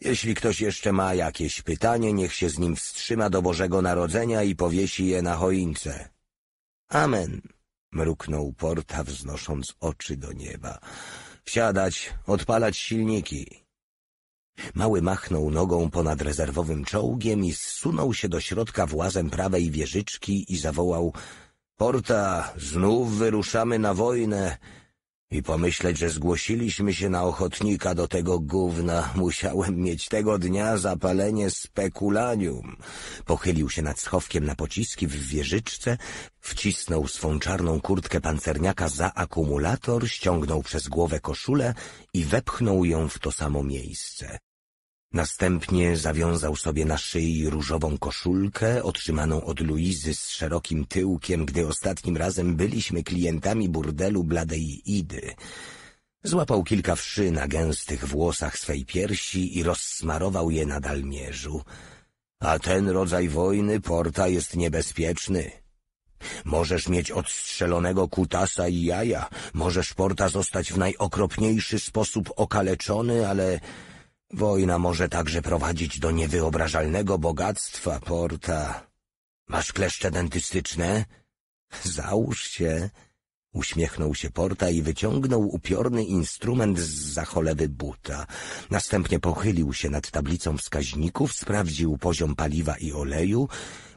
Jeśli ktoś jeszcze ma jakieś pytanie, niech się z nim wstrzyma do Bożego Narodzenia i powiesi je na choince. Amen, mruknął Porta, wznosząc oczy do nieba. Wsiadać, odpalać silniki. Mały machnął nogą ponad rezerwowym czołgiem i zsunął się do środka włazem prawej wieżyczki i zawołał Porta, znów wyruszamy na wojnę. I pomyśleć, że zgłosiliśmy się na ochotnika do tego gówna. Musiałem mieć tego dnia zapalenie spekulanium. Pochylił się nad schowkiem na pociski w wieżyczce, wcisnął swą czarną kurtkę pancerniaka za akumulator, ściągnął przez głowę koszulę i wepchnął ją w to samo miejsce. Następnie zawiązał sobie na szyi różową koszulkę otrzymaną od Luizy z szerokim tyłkiem, gdy ostatnim razem byliśmy klientami burdelu bladej Idy. Złapał kilka wszy na gęstych włosach swej piersi i rozsmarował je na dalmierzu. A ten rodzaj wojny, Porta, jest niebezpieczny. Możesz mieć odstrzelonego kutasa i jaja, możesz, Porta, zostać w najokropniejszy sposób okaleczony, ale Wojna może także prowadzić do niewyobrażalnego bogactwa, Porta. Masz kleszcze dentystyczne? Załóż się. Uśmiechnął się Porta i wyciągnął upiorny instrument z zacholewy buta. Następnie pochylił się nad tablicą wskaźników, sprawdził poziom paliwa i oleju,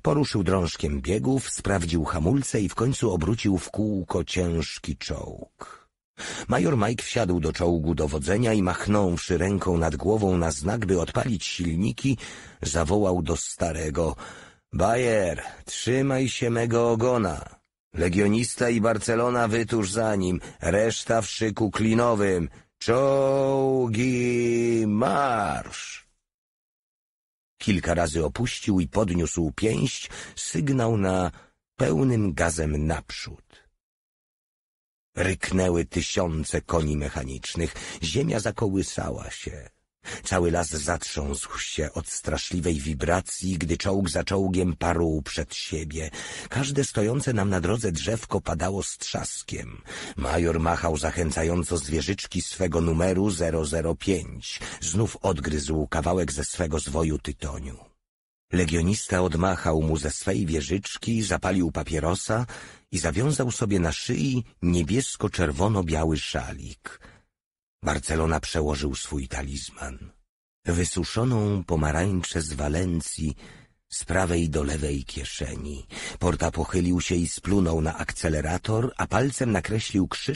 poruszył drążkiem biegów, sprawdził hamulce i w końcu obrócił w kółko ciężki czołg. Major Mike wsiadł do czołgu dowodzenia i machnąwszy ręką nad głową na znak, by odpalić silniki, zawołał do starego — Bayer, trzymaj się mego ogona! Legionista i Barcelona wytuż za nim, reszta w szyku klinowym. Czołgi marsz! Kilka razy opuścił i podniósł pięść, sygnał na pełnym gazem naprzód. Ryknęły tysiące koni mechanicznych, ziemia zakołysała się. Cały las zatrząsł się od straszliwej wibracji, gdy czołg za czołgiem parł przed siebie. Każde stojące nam na drodze drzewko padało z trzaskiem. Major machał zachęcająco zwierzyczki swego numeru 005. Znów odgryzł kawałek ze swego zwoju tytoniu. Legionista odmachał mu ze swej wieżyczki, zapalił papierosa i zawiązał sobie na szyi niebiesko-czerwono-biały szalik. Barcelona przełożył swój talizman. Wysuszoną pomarańczę z Walencji z prawej do lewej kieszeni. Porta pochylił się i splunął na akcelerator, a palcem nakreślił krzyż